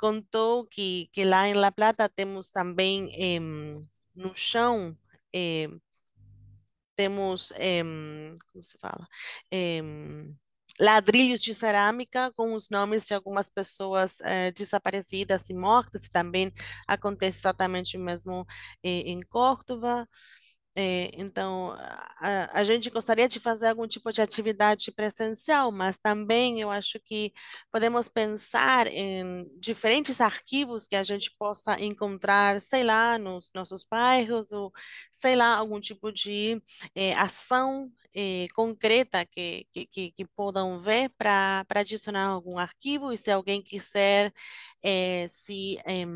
contou que, que lá em La Plata temos também no chão, eh, temos, como se fala? ladrilhos de cerâmica com os nomes de algumas pessoas eh, desaparecidas e mortas. Também acontece exatamente o mesmo eh, em Córdoba. Eh, então, a, a, gente gostaria de fazer algum tipo de atividade presencial, mas também eu acho que podemos pensar em diferentes arquivos que a gente possa encontrar, sei lá, nos nossos bairros, ou sei lá, algum tipo de ação eh, concreta que, que, que, podam ver para adicionar algum arquivo e se alguém quiser eh, se eh,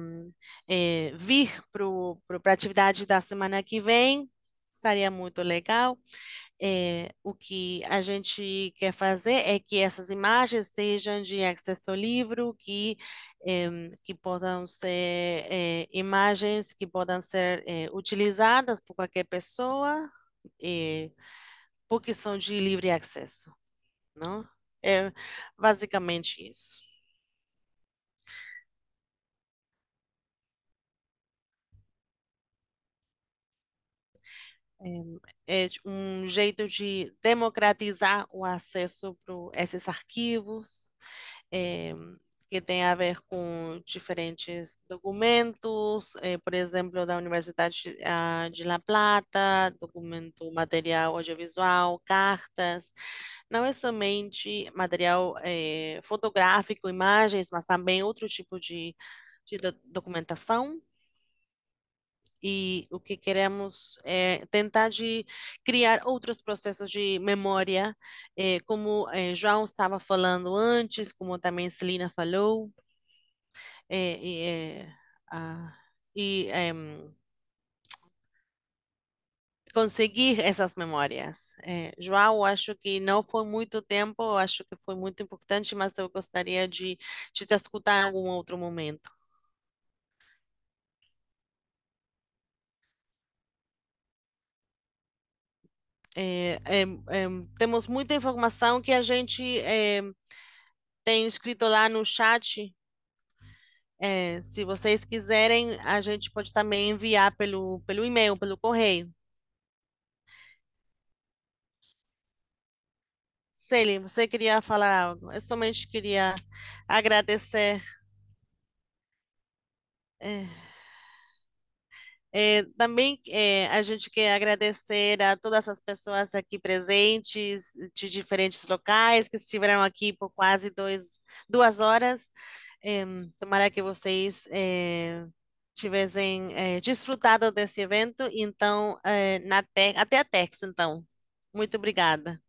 eh vir para a atividade da semana que vem, estaria muito legal. É, o que a gente quer fazer é que essas imagens sejam de acesso ao livro, que, é, que possam ser é, imagens que possam ser utilizadas por qualquer pessoa porque são de livre acesso, não? É basicamente isso. É, é um jeito de democratizar o acesso para esses arquivos, é, que tem a ver com diferentes documentos, eh, por exemplo, da Universidade eh, de La Plata, documento material audiovisual, cartas. Não é somente material eh, fotográfico, imagens, mas também outro tipo de, de documentação e o que queremos é tentar de criar outros processos de memória, é, como é, João estava falando antes, como também Celina falou, é, a, e conseguir essas memórias. É, João, acho que não foi muito tempo, acho que foi muito importante, mas eu gostaria de, de te escutar em algum outro momento. É, é, é, temos muita informação que a gente eh, tem escrito lá no chat. Eh, se vocês quiserem, a gente pode também enviar pelo, pelo e-mail, pelo correio. Celim, você queria falar algo? Eu somente queria agradecer. Eh, é, também é, a gente quer agradecer a todas as pessoas aqui presentes, de diferentes locais, que estiveram aqui por quase dois, duas horas. É, tomara que vocês tivessem desfrutado desse evento. Então, na até a Tex, então. Muito obrigada.